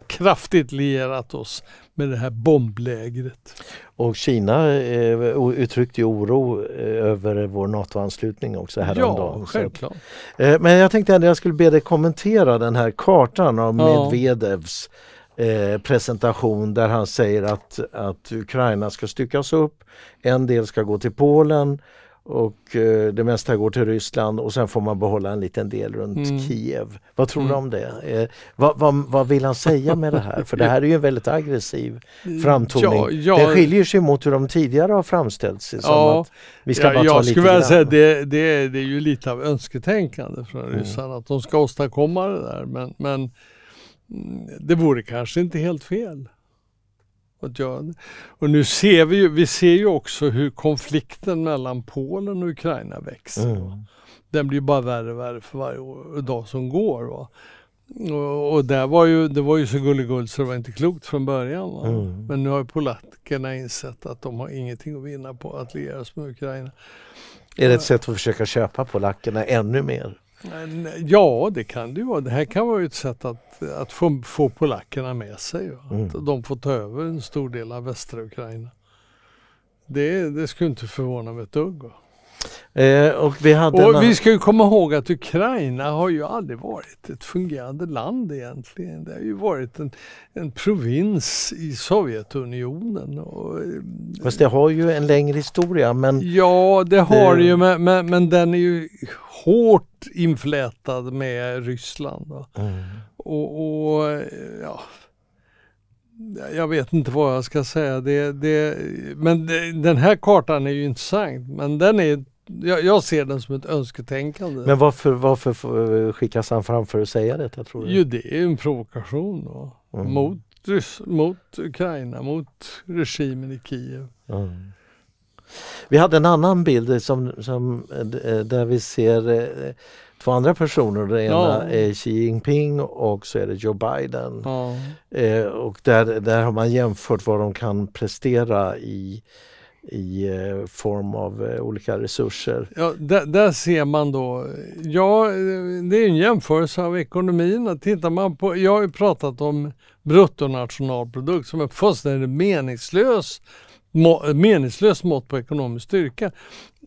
kraftigt lierat oss med det här bomblägret. Och Kina eh, uttryckte oro eh, över vår NATO-anslutning också häromdagen. Ja, självklart. Eh, men jag tänkte att jag skulle be dig kommentera den här kartan av Medvedevs eh, presentation där han säger att, att Ukraina ska styckas upp, en del ska gå till Polen och eh, det mesta går till Ryssland och sen får man behålla en liten del runt mm. Kiev. Vad tror mm. du om det? Eh, vad, vad, vad, vill han säga med det här? För det här är ju en väldigt aggressiv mm. framtoning. Ja, ja. Det skiljer sig mot hur de tidigare har framställts. Som ja, vi ska ja, bara ta jag lite skulle vilja säga det, det, det är ju lite av önsketänkande från mm. ryssarna att de ska åstadkomma det där men, men mm, det vore kanske inte helt fel åt John. Och nu ser vi ju, vi ser ju också hur konflikten mellan Polen och Ukraina växer. Mm. Den blir bara värre och värre för varje dag som går. Va? Och, och där var ju, det var ju så gulligull så det var inte klokt från början. Mm. Men nu har ju polackerna insett att de har ingenting att vinna på att liera sig med Ukraina. Är det ett sätt att försöka köpa polackerna ännu mer? Ja, det kan det ju vara. Det här kan vara ett sätt att, att få, få polackerna med sig. Mm. Att de får ta över en stor del av västra Ukraina. Det, det skulle inte förvåna mig ett dugg. Eh, och vi, hade och vi ska ju komma ihåg att Ukraina har ju aldrig varit ett fungerande land egentligen. Det har ju varit en, en provins i Sovjetunionen. Och... Eh, Fast det har ju en längre historia. Men ja, det har det ju, men, men, men den är ju hårt inflätad med Ryssland. Och, mm. och, och eh, ja, jag vet inte vad jag ska säga. Det, det, men det, den här kartan är ju intressant, men den är jag, jag, ser den som ett önsketänkande. Men varför, varför skickas han fram för att säga detta tror Jo, det är en provokation då, mm. mot, mot Ukraina, mot regimen i Kiev. Mm. Vi hade en annan bild som, som, eh, eh, där vi ser eh, två andra personer. Den ja. ena är Xi Jinping och så är det Joe Biden. Ja. Eh, och där, där har man jämfört vad de kan prestera i i eh, form av eh, olika resurser. Ja, där, där, ser man då, ja eh, det är en jämförelse av ekonomin. Tittar man på, jag har ju pratat om bruttonationalprodukt som är fullständigt meningslös, må, mått på ekonomisk styrka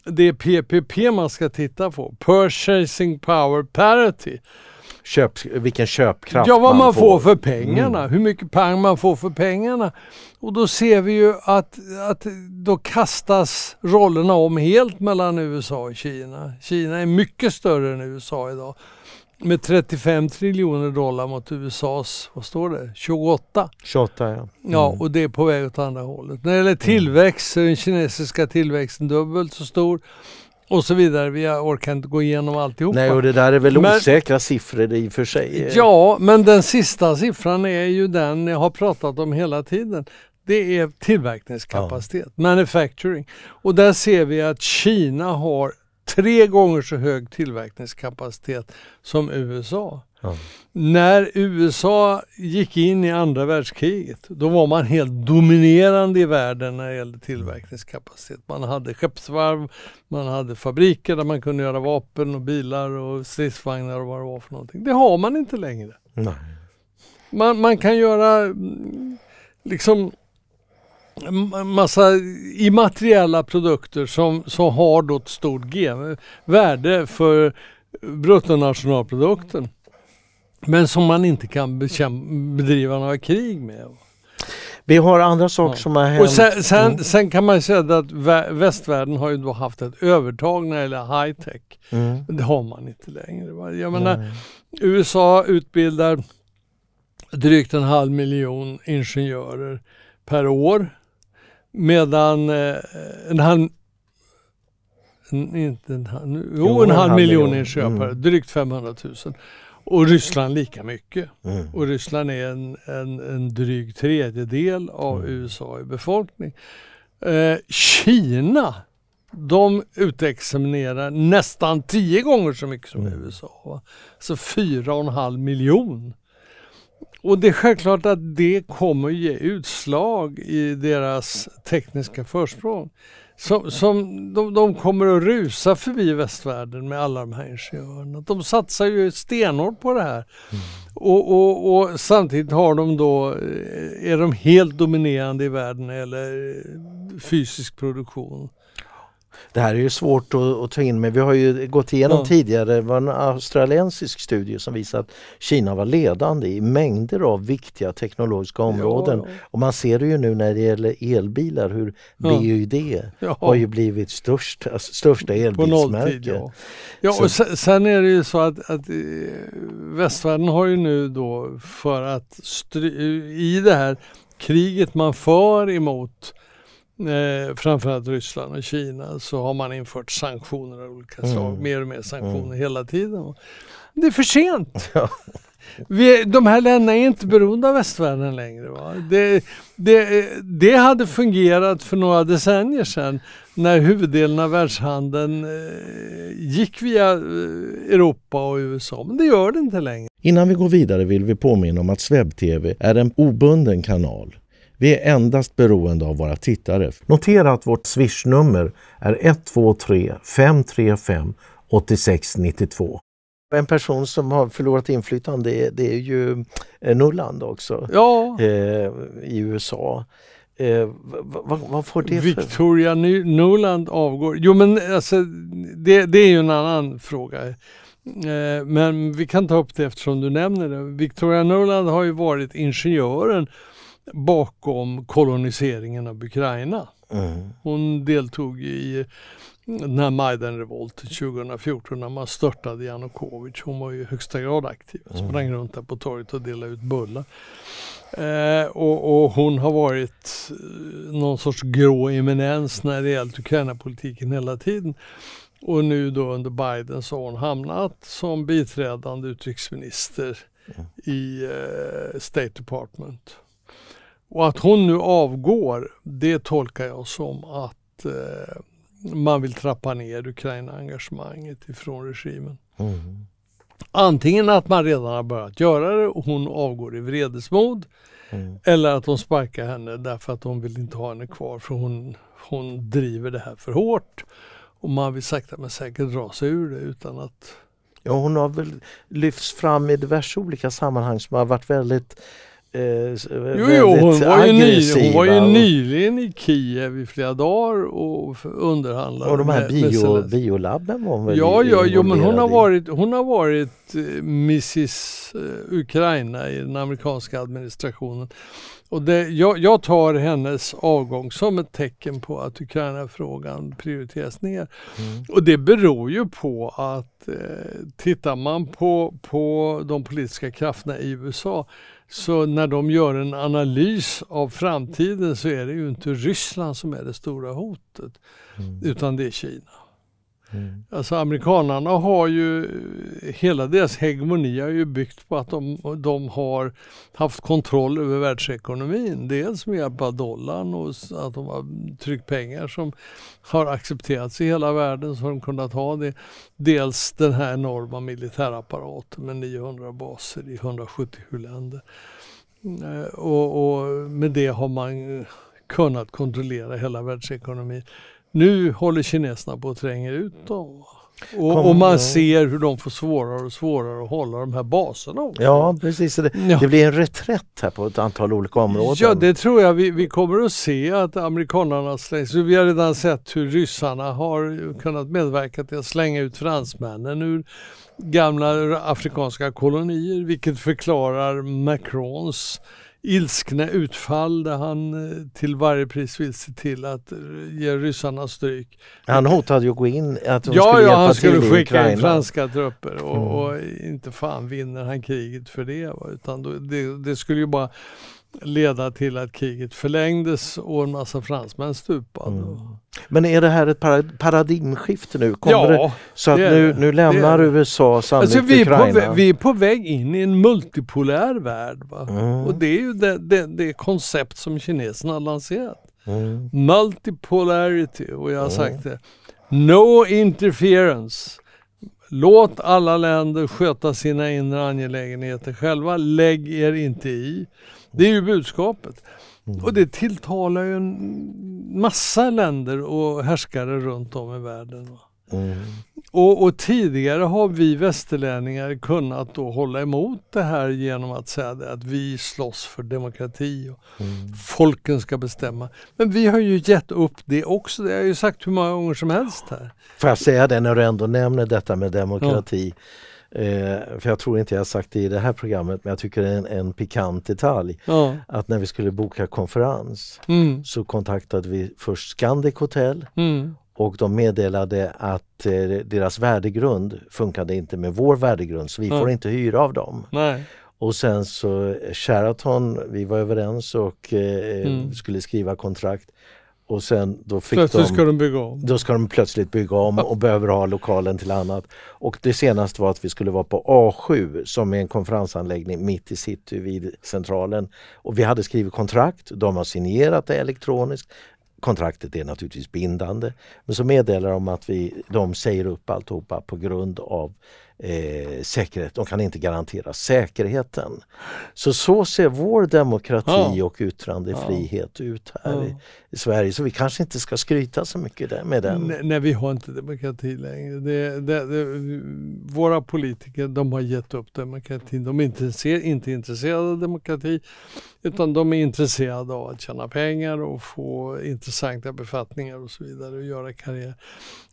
det är PPP man ska titta på, Purchasing Power Parity. Köp, vilken köpkraft man får? Ja, vad man, får. för pengarna, mm. hur mycket pang man får för pengarna. Och då ser vi ju att, att då kastas rollerna om helt mellan USA och Kina. Kina är mycket större än USA idag med 35 triljoner dollar mot USAs, vad står det, 28? 28 ja. Mm. Ja, och det är på väg åt andra hållet. När det gäller tillväxt så är den kinesiska tillväxten dubbelt så stor och så vidare. Vi orkar inte gå igenom alltihopa. Nej, och det där är väl men, osäkra siffror i och för sig. Ja, men den sista siffran är ju den jag har pratat om hela tiden. Det är tillverkningskapacitet, ja. manufacturing. Och där ser vi att Kina har tre gånger så hög tillverkningskapacitet som USA. Ja. När USA gick in i andra världskriget, då var man helt dominerande i världen när det gällde mm. tillverkningskapacitet. Man hade skeppsvarv, man hade fabriker där man kunde göra vapen och bilar och stridsvagnar och vad det var för någonting. Det har man inte längre. Nej. Man, man kan göra mm, liksom massa immateriella produkter som, som har då ett stort värde för bruttonationalprodukten. Men som man inte kan bedriva några krig med. Vi har andra saker ja. som har hänt. Och sen, sen, mm. sen, kan man säga att vä västvärlden har ju då haft ett övertag när det gäller high tech. Mm. Det har man inte längre. Jag menar, USA utbildar drygt en halv miljon ingenjörer per år. Medan eh, en halv, inte en halv, jo, jo en, en halv miljon, miljon inköpare, mm. drygt 500 000. Och Ryssland lika mycket. Mm. Och Ryssland är en, en, en dryg tredjedel av mm. USA i befolkning. Eh, Kina, de utexaminerar nästan tio gånger så mycket som mm. USA. Va? Så fyra och en halv miljon och det är självklart att det kommer ge utslag i deras tekniska försprång. Som, som de, de, kommer att rusa förbi västvärlden med alla de här ingenjörerna. De satsar ju stenhårt på det här. Mm. Och, och, och, samtidigt har de då, eh, är de helt dominerande i världen eller eh, fysisk produktion. Det här är ju svårt att, att ta in men vi har ju gått igenom ja. tidigare, det var en australiensisk studie som visade att Kina var ledande i mängder av viktiga teknologiska områden. Ja, ja. Och man ser ju nu när det gäller elbilar hur BYD har ju blivit störst, alltså största elbilsmärke. Ja, och sen, sen är det ju så att, att eh, västvärlden har ju nu då för att i det här kriget man för emot eh, framförallt Ryssland och Kina, så har man infört sanktioner av olika slag, mm. mer och mer sanktioner mm. hela tiden. Det är för sent! Vi, de här länderna är inte beroende av västvärlden längre. Va? Det, det, det hade fungerat för några decennier sedan när huvuddelen av världshandeln eh, gick via eh, Europa och USA, men det gör det inte längre. Innan vi går vidare vill vi påminna om att Swebb-TV är en obunden kanal vi är endast beroende av våra tittare. Notera att vårt swishnummer är 123 535 8692. En person som har förlorat inflytande det är, det är ju eh, Nuland också ja. eh, i USA. Eh, vad, vad, får det Victoria för... Nuland avgår. Jo men alltså, det, det är ju en annan fråga. Eh, men vi kan ta upp det eftersom du nämner det. Victoria Nuland har ju varit ingenjören bakom koloniseringen av Ukraina. Mm. Hon deltog i den här Majdanrevolten 2014 när man störtade Janukovic. Hon var ju i högsta grad aktiv. Hon Sprang mm. runt där på torget och delade ut bullar. Eh, och, och, hon har varit eh, någon sorts grå eminens när det gällt Ukraina-politiken hela tiden. Och nu då under Biden så har hon hamnat som biträdande utrikesminister mm. i eh, State Department. Och att hon nu avgår, det tolkar jag som att eh, man vill trappa ner Ukraina-engagemanget ifrån regimen. Mm. Antingen att man redan har börjat göra det och hon avgår i vredesmod mm. eller att de sparkar henne därför att de vill inte ha henne kvar för hon, hon driver det här för hårt och man vill sakta men säkert dra sig ur det utan att Ja, hon har väl lyfts fram i diverse olika sammanhang som har varit väldigt Eh, eh, jo, jo, hon var, ju ny, hon var ju nyligen i Kiev i flera dagar och underhandlade. Och de här bio, biolabben var hon väl Ja, ja jo, men hon har, varit, hon har varit eh, Mrs eh, Ukraina i den amerikanska administrationen. Och det, jag, jag tar hennes avgång som ett tecken på att Ukraina-frågan prioriteras ner. Mm. Och det beror ju på att eh, tittar man på, på de politiska krafterna i USA så när de gör en analys av framtiden så är det ju inte Ryssland som är det stora hotet, mm. utan det är Kina. Mm. Alltså amerikanarna har ju, hela deras hegemoni har ju byggt på att de, de har haft kontroll över världsekonomin. Dels med hjälp av dollarn och att de har tryckt pengar som har accepterats i hela världen så har de kunnat ha det. Dels den här enorma militärapparaten med 900 baser i 177 länder. Eh, och, och med det har man kunnat kontrollera hela världsekonomin. Nu håller kineserna på att tränga ut dem. Och, och, man ser hur de får svårare och svårare att hålla de här baserna. Också. Ja precis, det, ja. det, blir en reträtt här på ett antal olika områden. Ja det tror jag, vi, vi kommer att se att amerikanerna slängs Vi har redan sett hur ryssarna har kunnat medverka till att slänga ut fransmännen ur gamla afrikanska kolonier vilket förklarar Macrons ilskna utfall där han eh, till varje pris vill se till att eh, ge ryssarna stryk. Han hotade ju att gå in, att de ja, skulle ja, han skulle skicka in franska trupper och, mm. och, inte fan vinner han kriget för det. Utan då, det, det skulle ju bara leda till att kriget förlängdes och en massa fransmän stupade. Mm. Men är det här ett paradigmskifte nu? Kommer ja, det, så att det nu, nu lämnar det. USA sannolikt alltså vi Ukraina? På, vi är på väg in i en multipolär värld. Mm. Och det är ju det, det, det koncept som kineserna har lanserat. Mm. Multipolarity, och jag har mm. sagt det. No interference. Låt alla länder sköta sina inre angelägenheter själva, lägg er inte i. Det är ju budskapet. Mm. Och det tilltalar ju en massa länder och härskare runt om i världen. Mm. Och, och, tidigare har vi västerlänningar kunnat då hålla emot det här genom att säga att vi slåss för demokrati och mm. folken ska bestämma. Men vi har ju gett upp det också, det har jag ju sagt hur många gånger som helst här. Får jag säga det när du ändå nämner detta med demokrati. Ja. Eh, för jag tror inte jag sagt det i det här programmet men jag tycker det är en, en pikant detalj. Ja. Att när vi skulle boka konferens mm. så kontaktade vi först Scandic Hotel mm. och de meddelade att eh, deras värdegrund funkade inte med vår värdegrund så vi ja. får inte hyra av dem. Nej. Och sen så eh, Sheraton, vi var överens och eh, mm. skulle skriva kontrakt och sen då fick plötsligt de, ska de bygga om. Då ska de plötsligt bygga om ja. och behöver ha lokalen till annat. Och det senaste var att vi skulle vara på A7 som är en konferensanläggning mitt i city vid centralen. Och vi hade skrivit kontrakt, de har signerat det elektroniskt. Kontraktet är naturligtvis bindande. Men så meddelar de att vi, de säger upp alltihopa på grund av eh, säkerhet. De kan inte garantera säkerheten. Så så ser vår demokrati ja. och yttrandefrihet ja. ut här ja. i, i, Sverige. Så vi kanske inte ska skryta så mycket med den. N nej, vi har inte demokrati längre. Det, det, det, våra politiker de har gett upp demokratin. De är inte, inte intresserade av demokrati. Utan de är intresserade av att tjäna pengar och få intressanta befattningar och så vidare och göra karriär.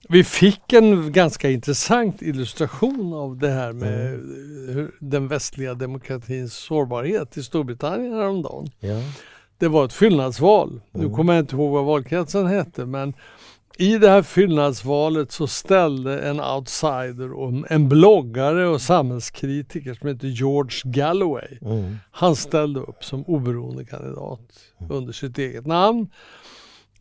Vi fick en ganska intressant illustration av det här med mm. den västliga demokratins sårbarhet i Storbritannien häromdagen. Ja. Det var ett fyllnadsval. Mm. Nu kommer jag inte ihåg vad valkretsen hette men i det här fyllnadsvalet så ställde en outsider och en bloggare och samhällskritiker som heter George Galloway. Mm. Han ställde upp som oberoende kandidat mm. under sitt eget namn.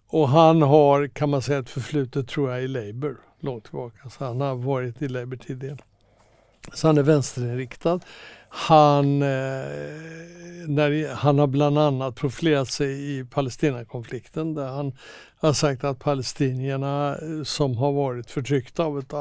Och han har, kan man säga, ett förflutet tror jag i Labour långt tillbaka. Så han har varit i Labour tidigare. Så han är vänsterinriktad. Han, eh, när, han har bland annat profilerat sig i Palestinakonflikten där han har sagt att palestinierna eh, som har varit förtryckta av ett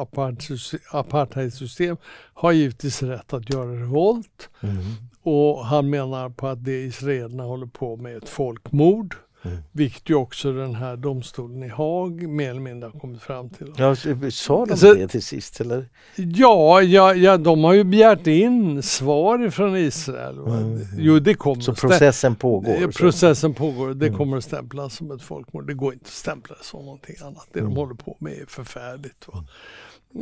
apartheidsystem har givetvis rätt att göra revolt. Mm. Och han menar på att det israelerna håller på med är ett folkmord. Mm. Vilket ju också den här domstolen i Haag mer eller mindre har kommit fram till. Ja, sa de så, det till sist? Eller? Ja, ja, ja, de har ju begärt in svar från Israel. Mm. Jo, det kommer så processen pågår? Ja, eh, Processen så. Mm. pågår det mm. kommer att stämplas som ett folkmord. Det går inte att stämpla det som någonting annat. Det de mm. håller på med är förfärligt. Va?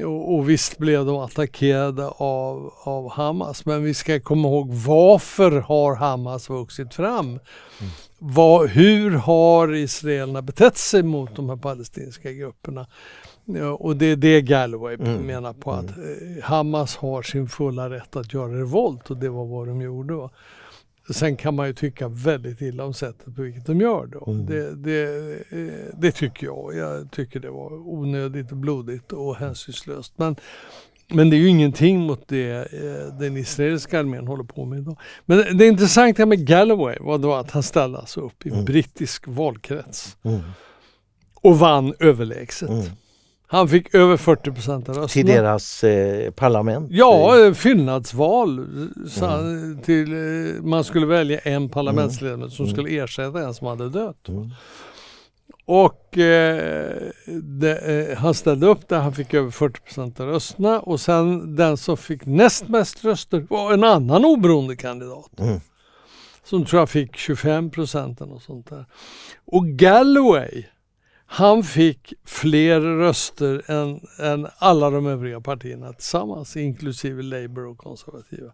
Och, och visst blev de attackerade av, av Hamas, men vi ska komma ihåg varför har Hamas vuxit fram? Mm vad, hur har israelerna betett sig mot de här palestinska grupperna? Och det är det Galloway mm. menar på att mm. eh, Hamas har sin fulla rätt att göra revolt och det var vad de gjorde. Va? Sen kan man ju tycka väldigt illa om sättet på vilket de gör det. Mm. Det, det, eh, det tycker jag. Jag tycker det var onödigt blodigt och hänsynslöst. Men men det är ju ingenting mot det eh, den israeliska armén håller på med idag. Men det intressanta med Galloway var då att han ställde sig alltså upp i mm. brittisk valkrets mm. och vann överlägset. Mm. Han fick över 40 procent av rösterna. Till deras eh, parlament? Ja, eh. Eh, fyllnadsval. Mm. Till, man skulle välja en parlamentsledamot som mm. skulle ersätta en som hade dött. Mm. Och eh, det, eh, han ställde upp där, han fick över 40 procent av rösterna och sen den som fick näst mest röster var en annan oberoende kandidat. Mm. Som tror jag fick 25 procent eller sånt där. Och Galloway han fick fler röster än, än alla de övriga partierna tillsammans, inklusive Labour och konservativa.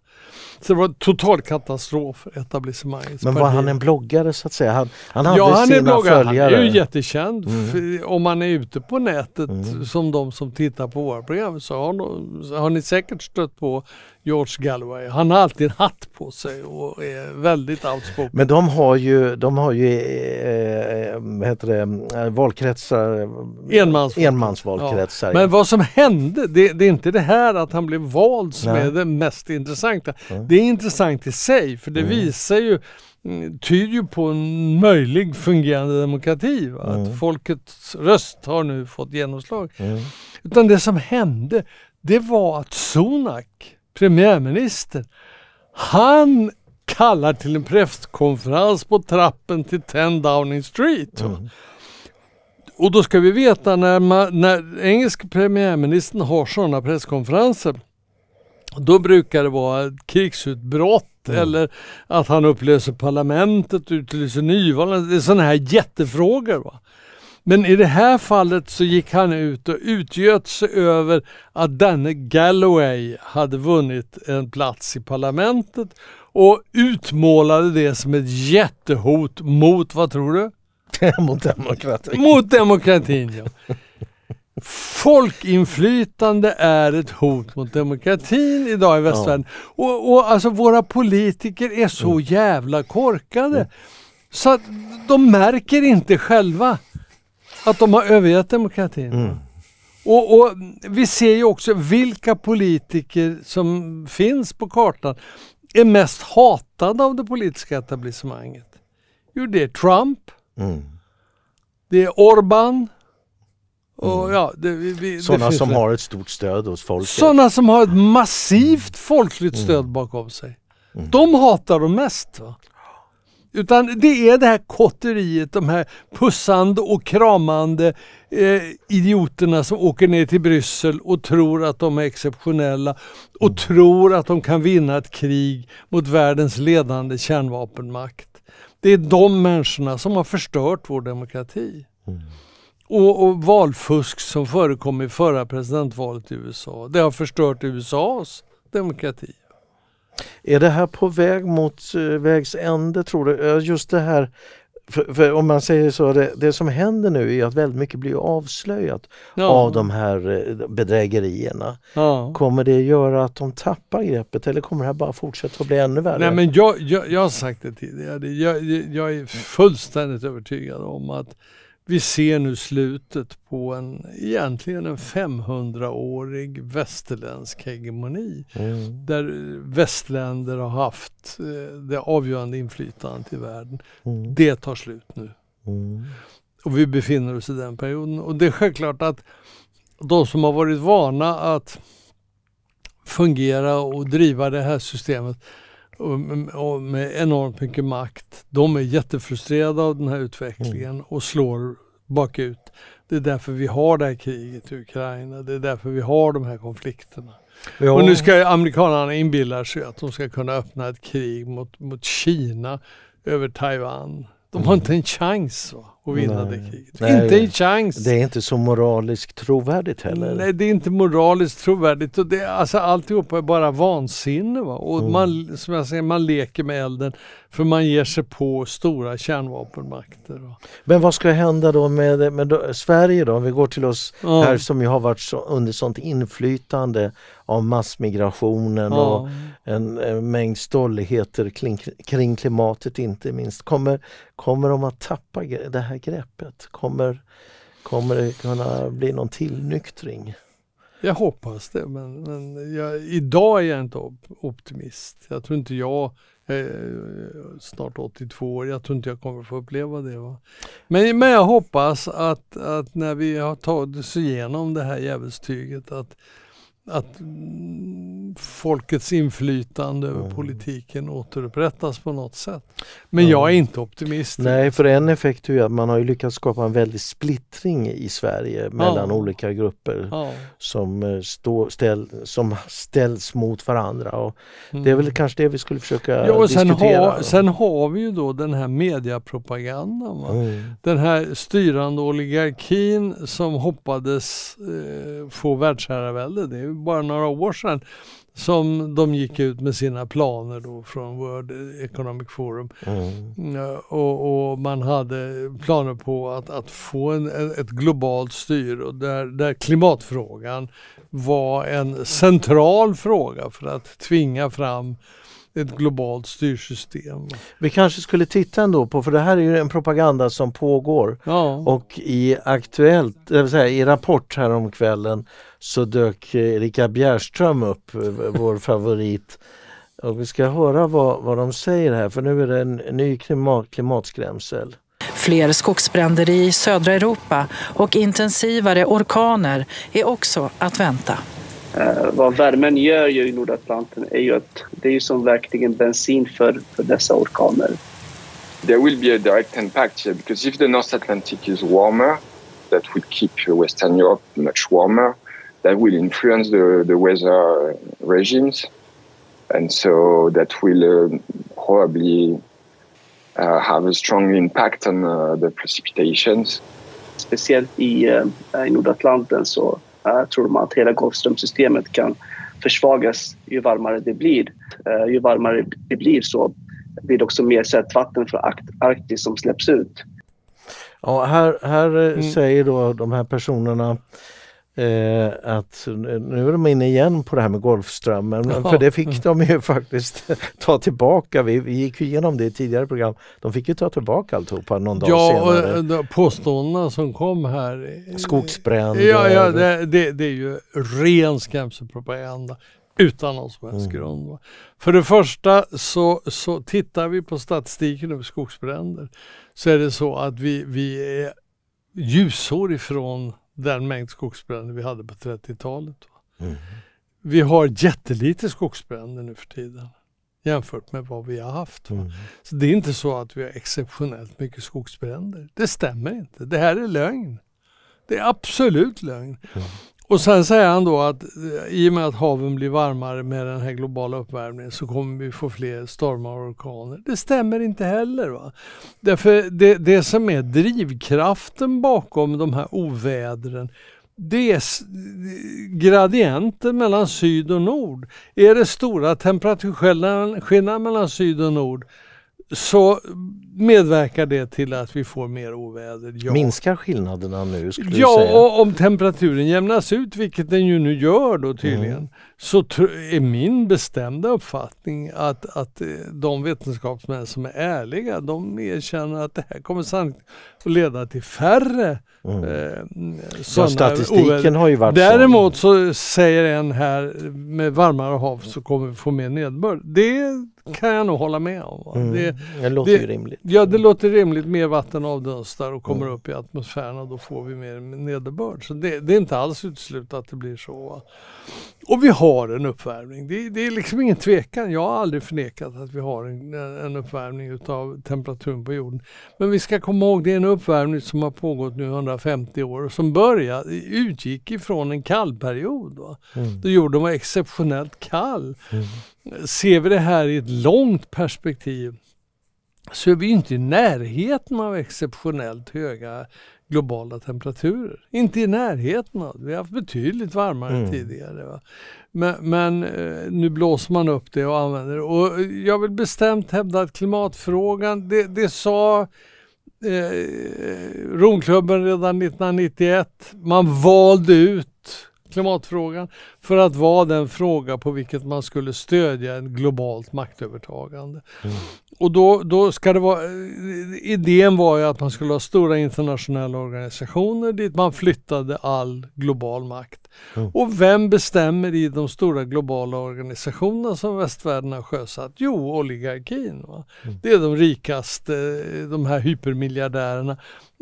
Så det var total katastrof, för etablissemanget. Men var partier. han en bloggare så att säga? Han, han hade ja, han är bloggare. Följare. Han är ju jättekänd. Mm. För, om man är ute på nätet mm. som de som tittar på våra program så har, de, har ni säkert stött på George Galloway. Han har alltid en hatt på sig och är väldigt outspoken. Men de har ju, de har ju eh, eh heter det, eh, valkretsar, Enmans enmansvalkretsar. Ja. Men vad som hände, det, det, är inte det här att han blev vald som Nej. är det mest intressanta. Mm. Det är intressant i sig för det mm. visar ju mm, tyder ju på en möjlig fungerande demokrati. Va? Mm. Att folkets röst har nu fått genomslag. Mm. Utan det som hände, det var att Sunak premiärminister. han kallar till en presskonferens på trappen till 10 Downing Street. Mm. Och då ska vi veta när, man, när engelska premiärministern har sådana presskonferenser, då brukar det vara ett krigsutbrott Mm. eller att han upplöser parlamentet, utlyser nyval. Det är sådana här jättefrågor. Va? Men i det här fallet så gick han ut och utgöt sig över att denne Galloway hade vunnit en plats i parlamentet och utmålade det som ett jättehot mot, vad tror du? mot demokratin. Mot demokratin, ja. Folkinflytande är ett hot mot demokratin idag i västvärlden. Ja. Och, och alltså våra politiker är så mm. jävla korkade. Mm. Så att de märker inte själva att de har övergett demokratin. Mm. Och, och, vi ser ju också vilka politiker som finns på kartan är mest hatade av det politiska etablissemanget. Jo, det är Trump, mm. det är Orban, och, mm. ja, det, vi, Sådana det som det. har ett stort stöd hos folket. Sådana som har ett massivt mm. folkligt mm. stöd bakom sig. Mm. De hatar de mest. Va? Utan det är det här kotteriet, de här pussande och kramande eh, idioterna som åker ner till Bryssel och tror att de är exceptionella och mm. tror att de kan vinna ett krig mot världens ledande kärnvapenmakt. Det är de människorna som har förstört vår demokrati. Mm. Och, och, valfusk som förekom i förra presidentvalet i USA. Det har förstört USAs demokrati. Är det här på väg mot eh, vägs ände tror du? Just det här för, för, om man säger så, det, det, som händer nu är att väldigt mycket blir avslöjat ja. av de här eh, bedrägerierna. Ja. Kommer det göra att de tappar greppet eller kommer det här bara fortsätta att bli ännu värre? Nej, men jag, jag, jag har sagt det tidigare, jag, jag är fullständigt övertygad om att vi ser nu slutet på en, egentligen en 500-årig västerländsk hegemoni mm. där västländer har haft eh, det avgörande inflytandet i världen. Mm. Det tar slut nu. Mm. Och vi befinner oss i den perioden. Och det är självklart att de som har varit vana att fungera och driva det här systemet och med enormt mycket makt. De är jättefrustrerade av den här utvecklingen mm. och slår bakut. Det är därför vi har det här kriget i Ukraina. Det är därför vi har de här konflikterna. Ja. Och nu ska amerikanerna inbilla sig att de ska kunna öppna ett krig mot, mot Kina över Taiwan. De har mm. inte en chans. Va? att vinna Nej. det kriget. Nej, inte en chans. Det är inte så moraliskt trovärdigt heller. Nej, det är inte moraliskt trovärdigt. Och det, alltså, alltihopa är bara vansinne. Va? Och mm. man, som jag säger, man leker med elden för man ger sig på stora kärnvapenmakter. Va? Men vad ska hända då med, med då, Sverige då? Om vi går till oss ja. här som ju har varit så, under sånt inflytande av massmigrationen ja. och en, en, mängd stolligheter kring, kring klimatet inte minst. Kommer, kommer de att tappa det här greppet? Kommer, kommer det kunna bli någon tillnyktring? Jag hoppas det, men, men jag, idag är jag inte optimist. Jag tror inte jag, jag eh, snart 82 år, jag tror inte jag kommer få uppleva det. Va? Men, men jag hoppas att, att när vi har tagit oss igenom det här djävulstyget att att folkets inflytande över mm. politiken återupprättas på något sätt. Men mm. jag är inte optimist. Nej, för en effekt är ju att man har lyckats skapa en väldig splittring i Sverige mellan ja. olika grupper ja. som, eh, stå, ställ, som ställs mot varandra. Och mm. Det är mm. väl kanske det vi skulle försöka ja, och sen diskutera. Har, sen har vi ju då den här mediapropagandan. Mm. Den här styrande oligarkin som hoppades eh, få världsherravälde. Det är bara några år sedan som de gick ut med sina planer då från World Economic Forum. Mm. Och, och, man hade planer på att, att få en, ett globalt styre där, där klimatfrågan var en central fråga för att tvinga fram ett globalt styrsystem. Vi kanske skulle titta ändå på, för det här är ju en propaganda som pågår ja. och i Aktuellt, det eh, vill säga i Rapport häromkvällen så dök Erika eh, Bjärström upp, eh, vår favorit. Och vi ska höra vad, vad de säger här för nu är det en ny klimat, klimatskrämsel. Fler skogsbränder i södra Europa och intensivare orkaner är också att vänta. Eh, vad värmen gör ju i Nordatlanten är ju att det är som verkligen bensin för, för dessa orkaner. Det will be direkt direct impact here eh, because if the North Atlantic is warmer that will keep Western Europe much warmer. That will influence the, the weather regimes. And so that will uh, probably uh, have a strong impact on uh, the precipitations. Speciellt i, eh, i Nordatlanten så här eh, tror de att hela Golfströmsystemet kan försvagas ju varmare det blir. Eh, ju varmare det blir så blir det också mer sötvatten från Arktis som släpps ut. Ja, här, här eh, mm. säger då de här personerna Eh, att nu är de inne igen på det här med Golfströmmen, ja. för det fick de ju faktiskt ta tillbaka. Vi, vi gick igenom det i tidigare program. De fick ju ta tillbaka alltihopa någon dag senare. Ja, eh, påståendena som kom här. Skogsbränder. Ja, ja det, det, det är ju ren skrämselpropaganda utan någon som helst mm. grund. För det första så, så tittar vi på statistiken över skogsbränder så är det så att vi, vi är ljusår ifrån den mängd skogsbränder vi hade på 30-talet. Mm. Vi har jättelite skogsbränder nu för tiden jämfört med vad vi har haft. Mm. Så det är inte så att vi har exceptionellt mycket skogsbränder. Det stämmer inte. Det här är lögn. Det är absolut lögn. Mm. Och sen säger han då att eh, i och med att haven blir varmare med den här globala uppvärmningen så kommer vi få fler stormar och orkaner. Det stämmer inte heller. Va? Därför det, det som är drivkraften bakom de här ovädren det är gradienten mellan syd och nord. Är det stora temperaturskillnaden mellan syd och nord så medverkar det till att vi får mer oväder. Ja. Minskar skillnaderna nu? Skulle ja, du säga. och om temperaturen jämnas ut, vilket den ju nu gör då tydligen, mm. så är min bestämda uppfattning att, att eh, de vetenskapsmän som är ärliga, de erkänner att det här kommer sannolikt och leda till färre mm. eh, ja, statistiken oväder. har ju varit Däremot så. säger en här med varmare hav så kommer vi få mer nederbörd. Det kan jag nog hålla med om. Mm. Det, det låter det, ju rimligt. Ja, det låter rimligt. Mer vatten avdunstar och kommer mm. upp i atmosfären och då får vi mer nederbörd. Så det, det är inte alls uteslutet att det blir så. Och vi har en uppvärmning. Det, det, är liksom ingen tvekan. Jag har aldrig förnekat att vi har en, en uppvärmning utav temperaturen på jorden. Men vi ska komma ihåg, det är en uppvärmning som har pågått nu 150 år och som började, utgick ifrån en kallperiod Va? Mm. Då jorden var exceptionellt kall. Mm. Ser vi det här i ett långt perspektiv så är vi inte i närheten av exceptionellt höga globala temperaturer. Inte i närheten av Vi har haft betydligt varmare mm. tidigare. Va? Men, men, eh, nu blåser man upp det och använder det. Och jag vill bestämt hävda att klimatfrågan, det, det sa Eh, Romklubben redan 1991. Man valde ut klimatfrågan för att vara den fråga på vilket man skulle stödja ett globalt maktövertagande. Mm. Och då, då ska det vara, eh, idén var ju att man skulle ha stora internationella organisationer dit man flyttade all global makt. Mm. Och vem bestämmer i de stora globala organisationerna som västvärlden har sjösatt? Jo, oligarkin. Mm. Det är de rikaste, eh, de här hypermiljardärerna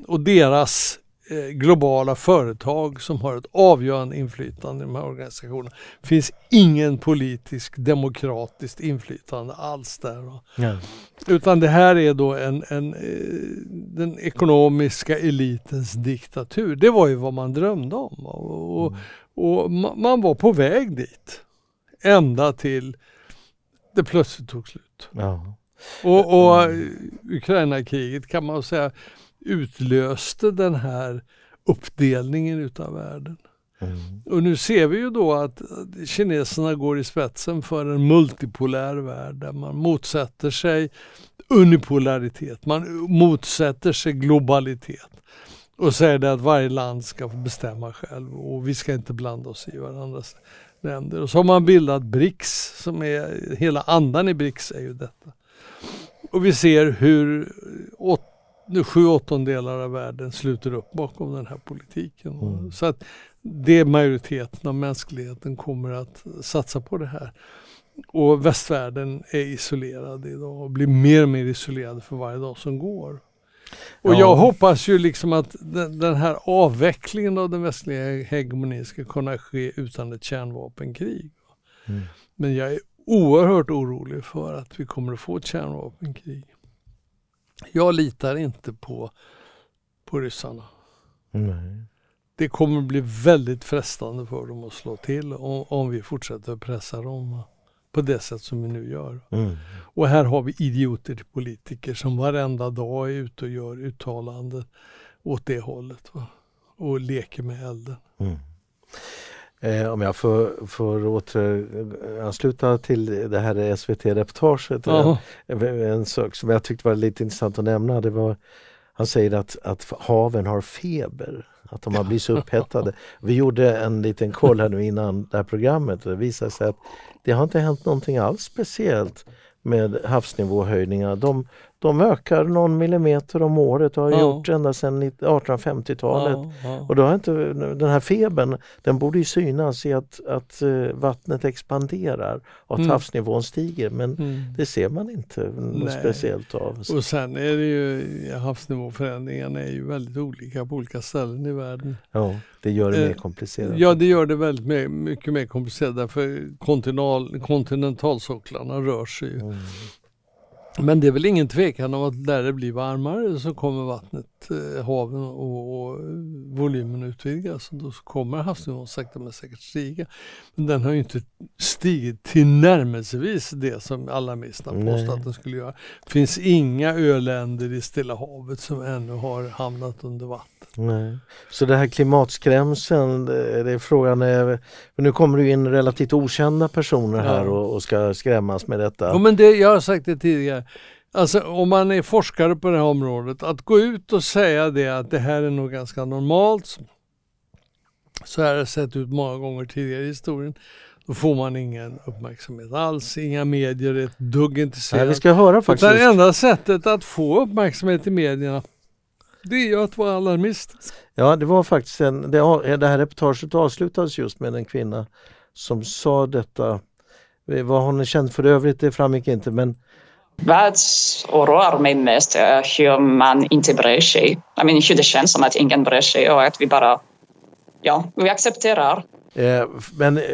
och deras Eh, globala företag som har ett avgörande inflytande i de här organisationerna. Det finns ingen politisk demokratiskt inflytande alls där. Ja. Utan det här är då en, en, eh, den ekonomiska elitens diktatur. Det var ju vad man drömde om och, och, mm. och man var på väg dit. Ända till det plötsligt tog slut. Ja. Och, och mm. eh, Ukraina-kriget kan man säga utlöste den här uppdelningen utav världen. Mm. Och nu ser vi ju då att kineserna går i spetsen för en multipolär värld där man motsätter sig unipolaritet, man motsätter sig globalitet och säger det att varje land ska få bestämma själv och vi ska inte blanda oss i varandras länder. Och så har man bildat BRICS, som är, hela andan i BRICS är ju detta. Och vi ser hur åt sju åttondelar av världen sluter upp bakom den här politiken. Mm. Så att det är majoriteten av mänskligheten kommer att satsa på det här. Och västvärlden är isolerad idag och blir mer och mer isolerad för varje dag som går. Och ja. jag hoppas ju liksom att den, den här avvecklingen av den västliga hegemonin ska kunna ske utan ett kärnvapenkrig. Mm. Men jag är oerhört orolig för att vi kommer att få ett kärnvapenkrig. Jag litar inte på, på ryssarna. Nej. Det kommer bli väldigt frestande för dem att slå till om, om vi fortsätter att pressa dem på det sätt som vi nu gör. Mm. Och här har vi idioter till politiker som varenda dag är ute och gör uttalanden åt det hållet va? och leker med elden. Mm. Eh, om jag får, får återansluta till det här SVT-reportaget. Eh, en, sak som jag tyckte var lite intressant att nämna. Det var, han säger att, att haven har feber, att de har blivit så upphettade. Vi gjorde en liten koll här nu innan det här programmet och det visade sig att det har inte hänt någonting alls speciellt med havsnivåhöjningar. De de ökar någon millimeter om året och har ja. gjort ända sedan 1850-talet. Ja, ja. Och då har inte, den här febern den borde ju synas i att, att eh, vattnet expanderar och att mm. havsnivån stiger men mm. det ser man inte Nej. speciellt av. Och sen är det ju havsnivåförändringarna är ju väldigt olika på olika ställen i världen. Ja, det gör det eh, mer komplicerat. Ja, det gör det väldigt mer, mycket mer komplicerat därför kontinentalsocklarna rör sig ju. Mm. Men det är väl ingen tvekan om att när det blir varmare så kommer vattnet, eh, haven och, volymen utvidgas och då kommer havsnivån sakta men säkert stiga. Men den har ju inte stigit tillnärmelsevis det som har påstår att den skulle göra. Det finns inga öländer i Stilla havet som ännu har hamnat under vatten. Nej. Så det här klimatskrämsen, det är frågan är, för nu kommer det in relativt okända personer här ja. och, och, ska skrämmas med detta. Ja, men det, jag har sagt det tidigare. Alltså om man är forskare på det här området, att gå ut och säga det att det här är nog ganska normalt. Så här har det sett ut många gånger tidigare i historien. Då får man ingen uppmärksamhet alls, inga medier är ett dugg intresserade. Det enda sättet att få uppmärksamhet i medierna det är att vara alarmist. Ja, det var faktiskt en, det, det här reportaget avslutades just med en kvinna som sa detta. Eh, vad hon är känd för övrigt, det framgick inte men vad oroar mig mest är eh, hur man inte bryr sig. Jag menar, hur det känns som att ingen bryr sig och att vi bara ja, vi accepterar Eh, men eh,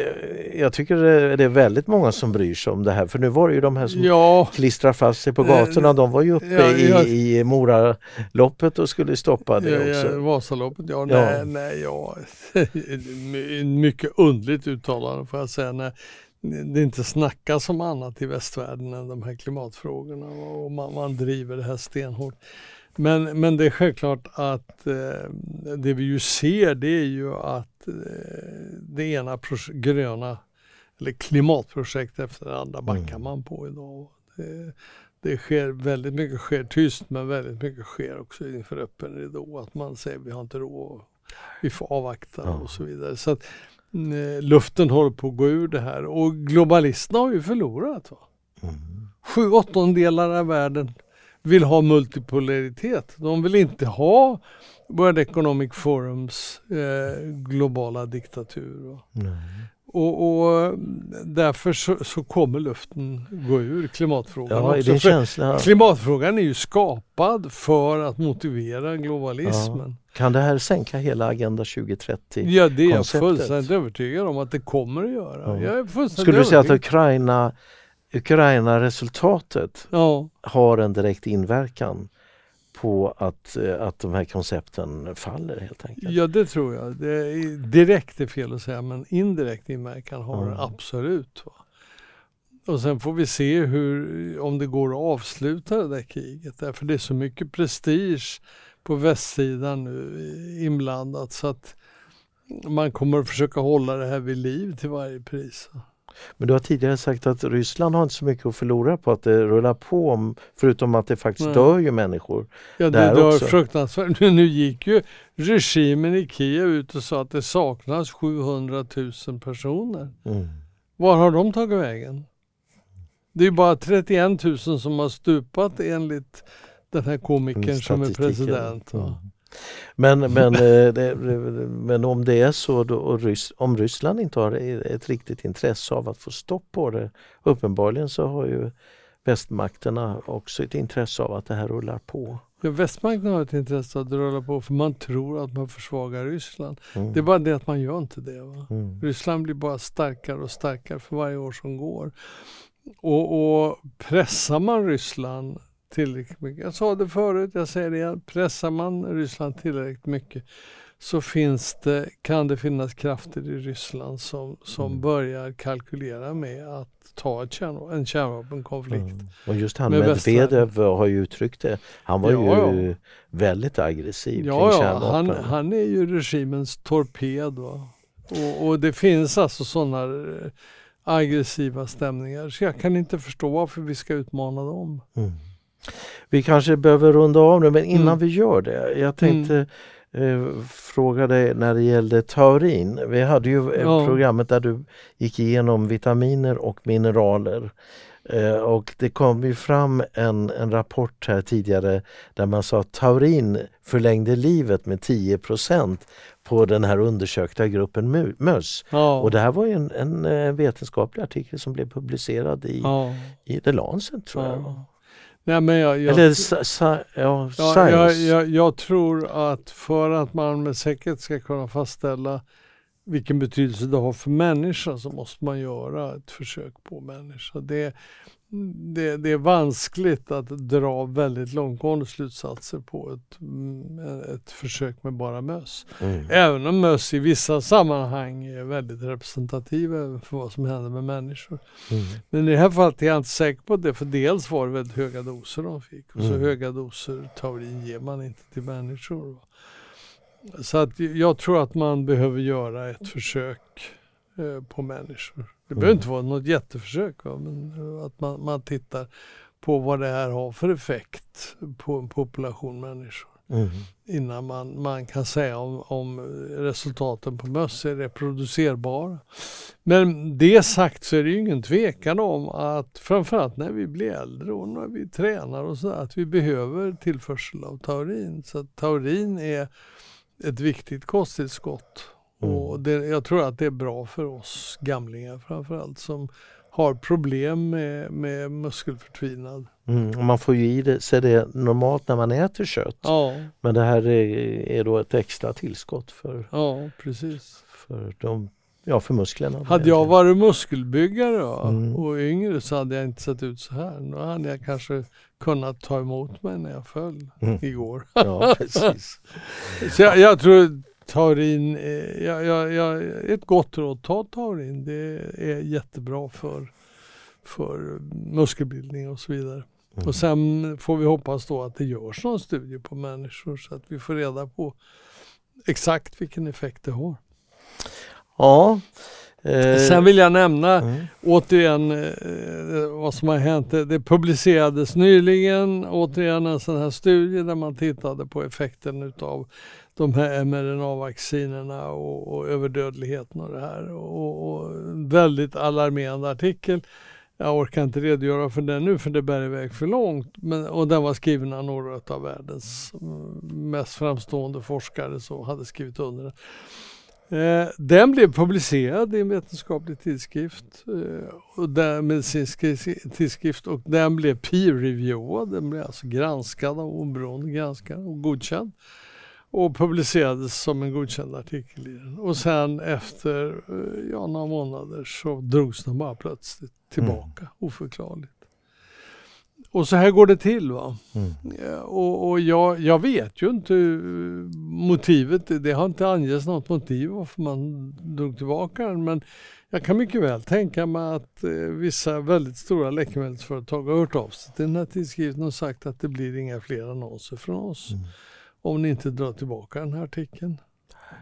jag tycker eh, det är väldigt många som bryr sig om det här för nu var det ju de här som ja. klistrar fast sig på gatorna. De var ju uppe ja, jag, i, i Moraloppet och skulle stoppa det också. Ja, Vasaloppet, ja. ja. Nej, nej, ja. Mycket undligt uttalande får jag säga. Nej det inte snackas om annat i västvärlden än de här klimatfrågorna och man, man driver det här stenhårt. Men, men det är självklart att eh, det vi ju ser det är ju att eh, det ena gröna eller klimatprojekt efter det andra backar mm. man på idag. Det, det, sker väldigt mycket sker tyst men väldigt mycket sker också inför öppen ridå. Att man säger vi har inte råd, vi får avvakta ja. och så vidare. Så att, eh, luften håller på att gå ur det här och globalisterna har ju förlorat. Va? Mm. Sju åttondelar av världen vill ha multipolaritet. De vill inte ha World Economic Forums eh, globala diktatur. Mm. Och, och, därför så, så, kommer luften gå ur klimatfrågan ja, också. Känsla... Klimatfrågan är ju skapad för att motivera globalismen. Ja. Kan det här sänka hela Agenda 2030? konceptet Ja, det är jag fullständigt övertygad om att det kommer att göra. Ja. Skulle du övertygad. säga att Ukraina Ukraina-resultatet ja. har en direkt inverkan på att, eh, att de här koncepten faller helt enkelt? Ja det tror jag. Det är, direkt är fel att säga men indirekt inverkan har mm. absolut. Va? Och sen får vi se hur, om det går att avsluta det där kriget För det är så mycket prestige på västsidan nu inblandat så att man kommer att försöka hålla det här vid liv till varje pris. Va? Men du har tidigare sagt att Ryssland har inte så mycket att förlora på att det rullar på, förutom att det faktiskt Nej. dör ju människor. Ja, det där dör också. fruktansvärt. Nu gick ju regimen i Kiev ut och sa att det saknas 700 000 personer. Mm. Var har de tagit vägen? Det är bara 31 000 som har stupat enligt den här komikern som är president. Ja. Mm. Men, men, eh, men om det är så, då, Ryss, om Ryssland inte har ett riktigt intresse av att få stopp på det, uppenbarligen så har ju västmakterna också ett intresse av att det här rullar på. Ja, västmakterna har ett intresse av att det rullar på för man tror att man försvagar Ryssland. Mm. Det är bara det att man gör inte det. Mm. Ryssland blir bara starkare och starkare för varje år som går. Och, och pressar man Ryssland tillräckligt mycket. Jag sa det förut, jag säger det igen. Pressar man Ryssland tillräckligt mycket så finns det, kan det finnas krafter i Ryssland som, som mm. börjar kalkylera med att ta ett kärnvapen, en kärnvapenkonflikt. Mm. Och just han med Medvedev har ju uttryckt det. Han var ja, ju ja. väldigt aggressiv ja, kring kärnvapen. Ja, han, han, är ju regimens torped. Va? Och, och det finns alltså sådana eh, aggressiva stämningar. Så jag kan inte förstå varför vi ska utmana dem. Mm. Vi kanske behöver runda av nu men innan mm. vi gör det. Jag tänkte mm. eh, fråga dig när det gällde taurin. Vi hade ju eh, ja. programmet där du gick igenom vitaminer och mineraler. Eh, och det kom ju fram en, en rapport här tidigare där man sa att taurin förlängde livet med 10 på den här undersökta gruppen möss. Ja. Och det här var en, en, eh, vetenskaplig artikel som blev publicerad i, ja. i The Lancet tror jag. Nej, men jag, jag, Eller sa, sa, ja, ja, jag, jag, jag, tror att för att man med säkerhet ska kunna fastställa vilken betydelse det har för människan så måste man göra ett försök på människa. Det, det, det, är vanskligt att dra väldigt långtgående slutsatser på ett, mm, ett försök med bara möss. Mm. Även om möss i vissa sammanhang är väldigt representativa för vad som händer med människor. Mm. Men i det här fallet är jag inte säker på det, för dels var det väldigt höga doser de fick och så mm. höga doser taurin ger man inte till människor. Så att jag tror att man behöver göra ett försök Eh, på människor. Det behöver mm. inte vara något jätteförsök, va? men eh, att man, man tittar på vad det här har för effekt på en population människor. Mm. Innan man, man kan säga om, om resultaten på möss är reproducerbara. Men det sagt så är det ju ingen tvekan om att framförallt när vi blir äldre och när vi tränar och sådär, att vi behöver tillförsel av taurin. Så att taurin är ett viktigt kosttillskott Mm. Och det, jag tror att det är bra för oss gamlingar framförallt som har problem med, med muskelförtvinad. Mm, man får ju i det, sig det normalt när man äter kött. Ja. Men det här är, är då ett extra tillskott för, ja, precis. för, de, ja, för musklerna. Hade jag varit muskelbyggare då, mm. och yngre så hade jag inte sett ut så här. Nu hade jag kanske kunnat ta emot mig när jag föll mm. igår. Ja, precis. så jag, jag tror Taurin, eh, ja, ja, ja, ett gott råd, ta taurin. Det är jättebra för, för muskelbildning och så vidare. Mm. Och sen får vi hoppas då att det görs någon studie på människor så att vi får reda på exakt vilken effekt det har. Ja. Eh, sen vill jag nämna mm. återigen eh, vad som har hänt. Det, det publicerades nyligen återigen en sån här studie där man tittade på effekten utav de här mRNA-vaccinerna och, och överdödligheten och det här. Och, och väldigt alarmerande artikel. Jag orkar inte redogöra för den nu för det bär iväg för långt. Men, och den var skriven av några av världens mest framstående forskare som hade skrivit under den. Eh, den blev publicerad i en vetenskaplig tidskrift, eh, och medicinsk tidskrift och den blev peer-reviewad, den blev alltså granskad av oberoende granskare och godkänd och publicerades som en godkänd artikel i den. Och sen efter eh, ja, några månader så drogs den bara plötsligt mm. tillbaka, mm. oförklarligt. Och så här går det till. va. Mm. och, och jag, jag, vet ju inte eh, motivet, det har inte angetts något motiv varför man drog tillbaka den. Men jag kan mycket väl tänka mig att eh, vissa väldigt stora läkemedelsföretag har hört av sig till den här tidskriften och sagt att det blir inga fler annonser från oss. Mm om ni inte drar tillbaka den här artikeln. Mm.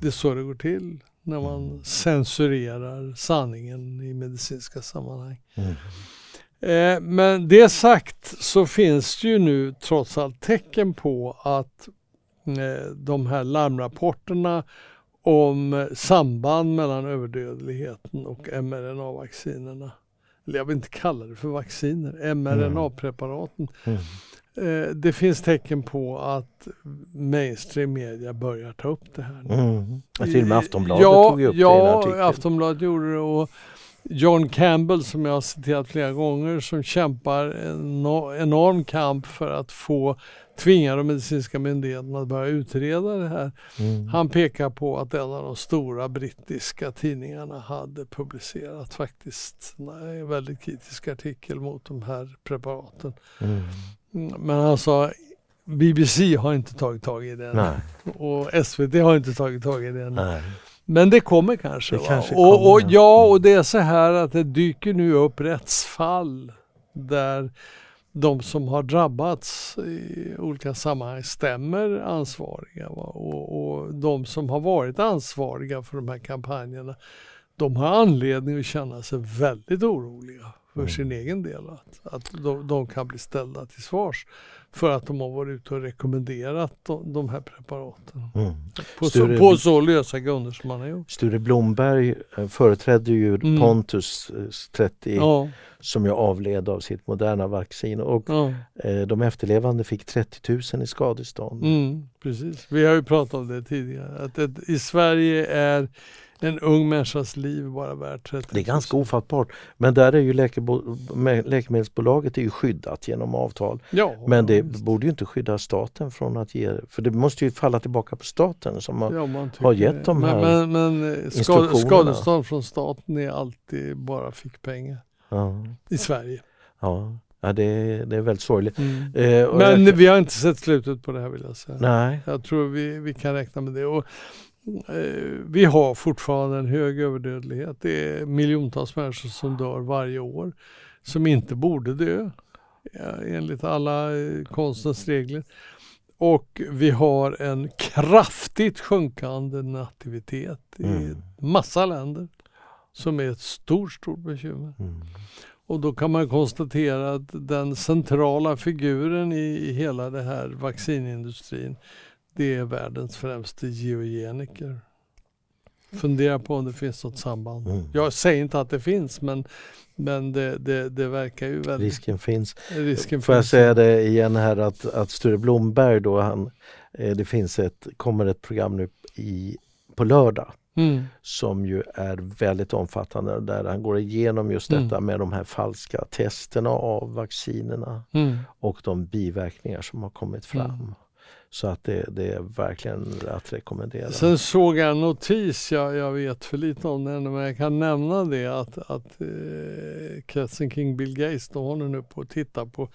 Det är så det går till när man mm. censurerar sanningen i medicinska sammanhang. Mm. Eh, men det sagt så finns det ju nu trots allt tecken på att eh, de här larmrapporterna om samband mellan överdödligheten och mRNA-vaccinerna, eller jag vill inte kalla det för vacciner, mRNA-preparaten, mm. Eh, det finns tecken på att mainstream media börjar ta upp det här. Mm. Till och med Aftonbladet ja, tog upp ja, det i en artikel. Ja, Aftonbladet gjorde det. Och John Campbell som jag har citerat flera gånger som kämpar en enorm kamp för att få tvinga de medicinska myndigheterna att börja utreda det här. Mm. Han pekar på att en av de stora brittiska tidningarna hade publicerat faktiskt en väldigt kritisk artikel mot de här preparaten. Mm. Men alltså BBC har inte tagit tag i det Nej. och SVT har inte tagit tag i det Nej. Men det kommer kanske. Det kanske kommer, och, och, ja, mm. och det är så här att det dyker nu upp rättsfall där de som har drabbats i olika sammanhang stämmer ansvariga. Och, och, de som har varit ansvariga för de här kampanjerna, de har anledning att känna sig väldigt oroliga för mm. sin egen del. Att, att de, de, kan bli ställda till svars för att de har varit ute och rekommenderat de, de här preparaten. Mm. På, Sture, så, på så lösa grunder som man har gjort. Sture Blomberg eh, företrädde ju mm. Pontus 30 eh, ja. som ju avled av sitt moderna vaccin och ja. eh, de efterlevande fick 30 000 i skadestånd. Mm, precis, vi har ju pratat om det tidigare. Att, att I Sverige är en ung människas liv bara värt 30 000. Det är ganska ofattbart. Men där är ju läkemedelsbolaget är ju skyddat genom avtal. Ja, men det visst. borde ju inte skydda staten från att ge För det måste ju falla tillbaka på staten som har, ja, har gett de här Men, men, men eh, skadestånd från staten är alltid bara fickpengar. Ja. I Sverige. Ja. Ja, det, är, det är väldigt sorgligt. Mm. Eh, men jag... vi har inte sett slutet på det här vill jag säga. Nej. Jag tror vi, vi kan räkna med det. Och Eh, vi har fortfarande en hög överdödlighet. Det är miljontals människor som dör varje år som inte borde dö enligt alla eh, konstens regler. Och vi har en kraftigt sjunkande nativitet i mm. massa länder som är ett stort, stort bekymmer. Mm. Och då kan man konstatera att den centrala figuren i, i hela det här vaccinindustrin det är världens främste geogeniker. Fundera på om det finns något samband. Mm. Jag säger inte att det finns, men, men det, det, det verkar ju väldigt... Risken finns. Risken Får finns. jag säga det igen här att, att Sture Blomberg då, han, eh, det finns ett, kommer ett program nu i, på lördag Mm. som ju är väldigt omfattande där han går igenom just mm. detta mm. med de här falska testerna av vaccinerna mm. och de biverkningar som har kommit fram. Mm. Så att det, det, är verkligen att rekommendera. Sen såg jag en notis, jag, jag vet för lite om den, men jag kan nämna det att, att eh, kretsen kring Bill Gates, de håller nu på att titta på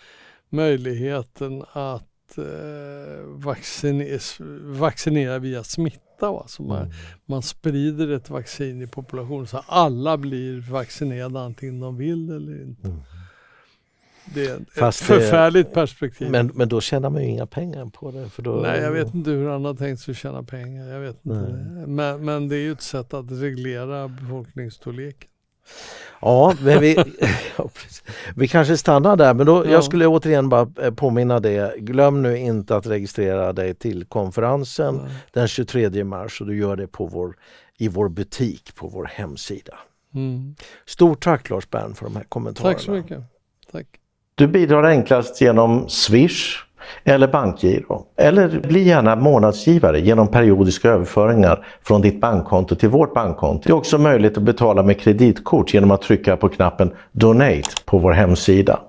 möjligheten att eh, vaccine, vaccinera via smitta. Va? Så man, mm. man sprider ett vaccin i populationen så alla blir vaccinerade antingen de vill eller inte. Mm. Det är ett Fast förfärligt det, perspektiv. Men, men då tjänar man ju inga pengar på det. För då, Nej, jag vet inte hur han har tänkt sig tjäna pengar. Jag vet inte. Men, men det är ju ett sätt att reglera befolkningsstorleken. Ja, men vi, ja, vi kanske stannar där. Men då, ja. jag skulle återigen bara eh, påminna dig. Glöm nu inte att registrera dig till konferensen ja. den 23 mars och du gör det på vår, i vår butik på vår hemsida. Mm. Stort tack Lars Bern för de här kommentarerna. Tack så mycket. Tack. Du bidrar enklast genom Swish eller bankgiro. Eller bli gärna månadsgivare genom periodiska överföringar från ditt bankkonto till vårt bankkonto. Det är också möjligt att betala med kreditkort genom att trycka på knappen Donate på vår hemsida.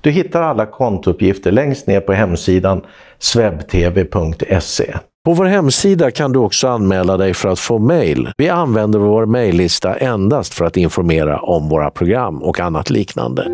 Du hittar alla kontouppgifter längst ner på hemsidan swebtv.se. På vår hemsida kan du också anmäla dig för att få mail. Vi använder vår maillista endast för att informera om våra program och annat liknande.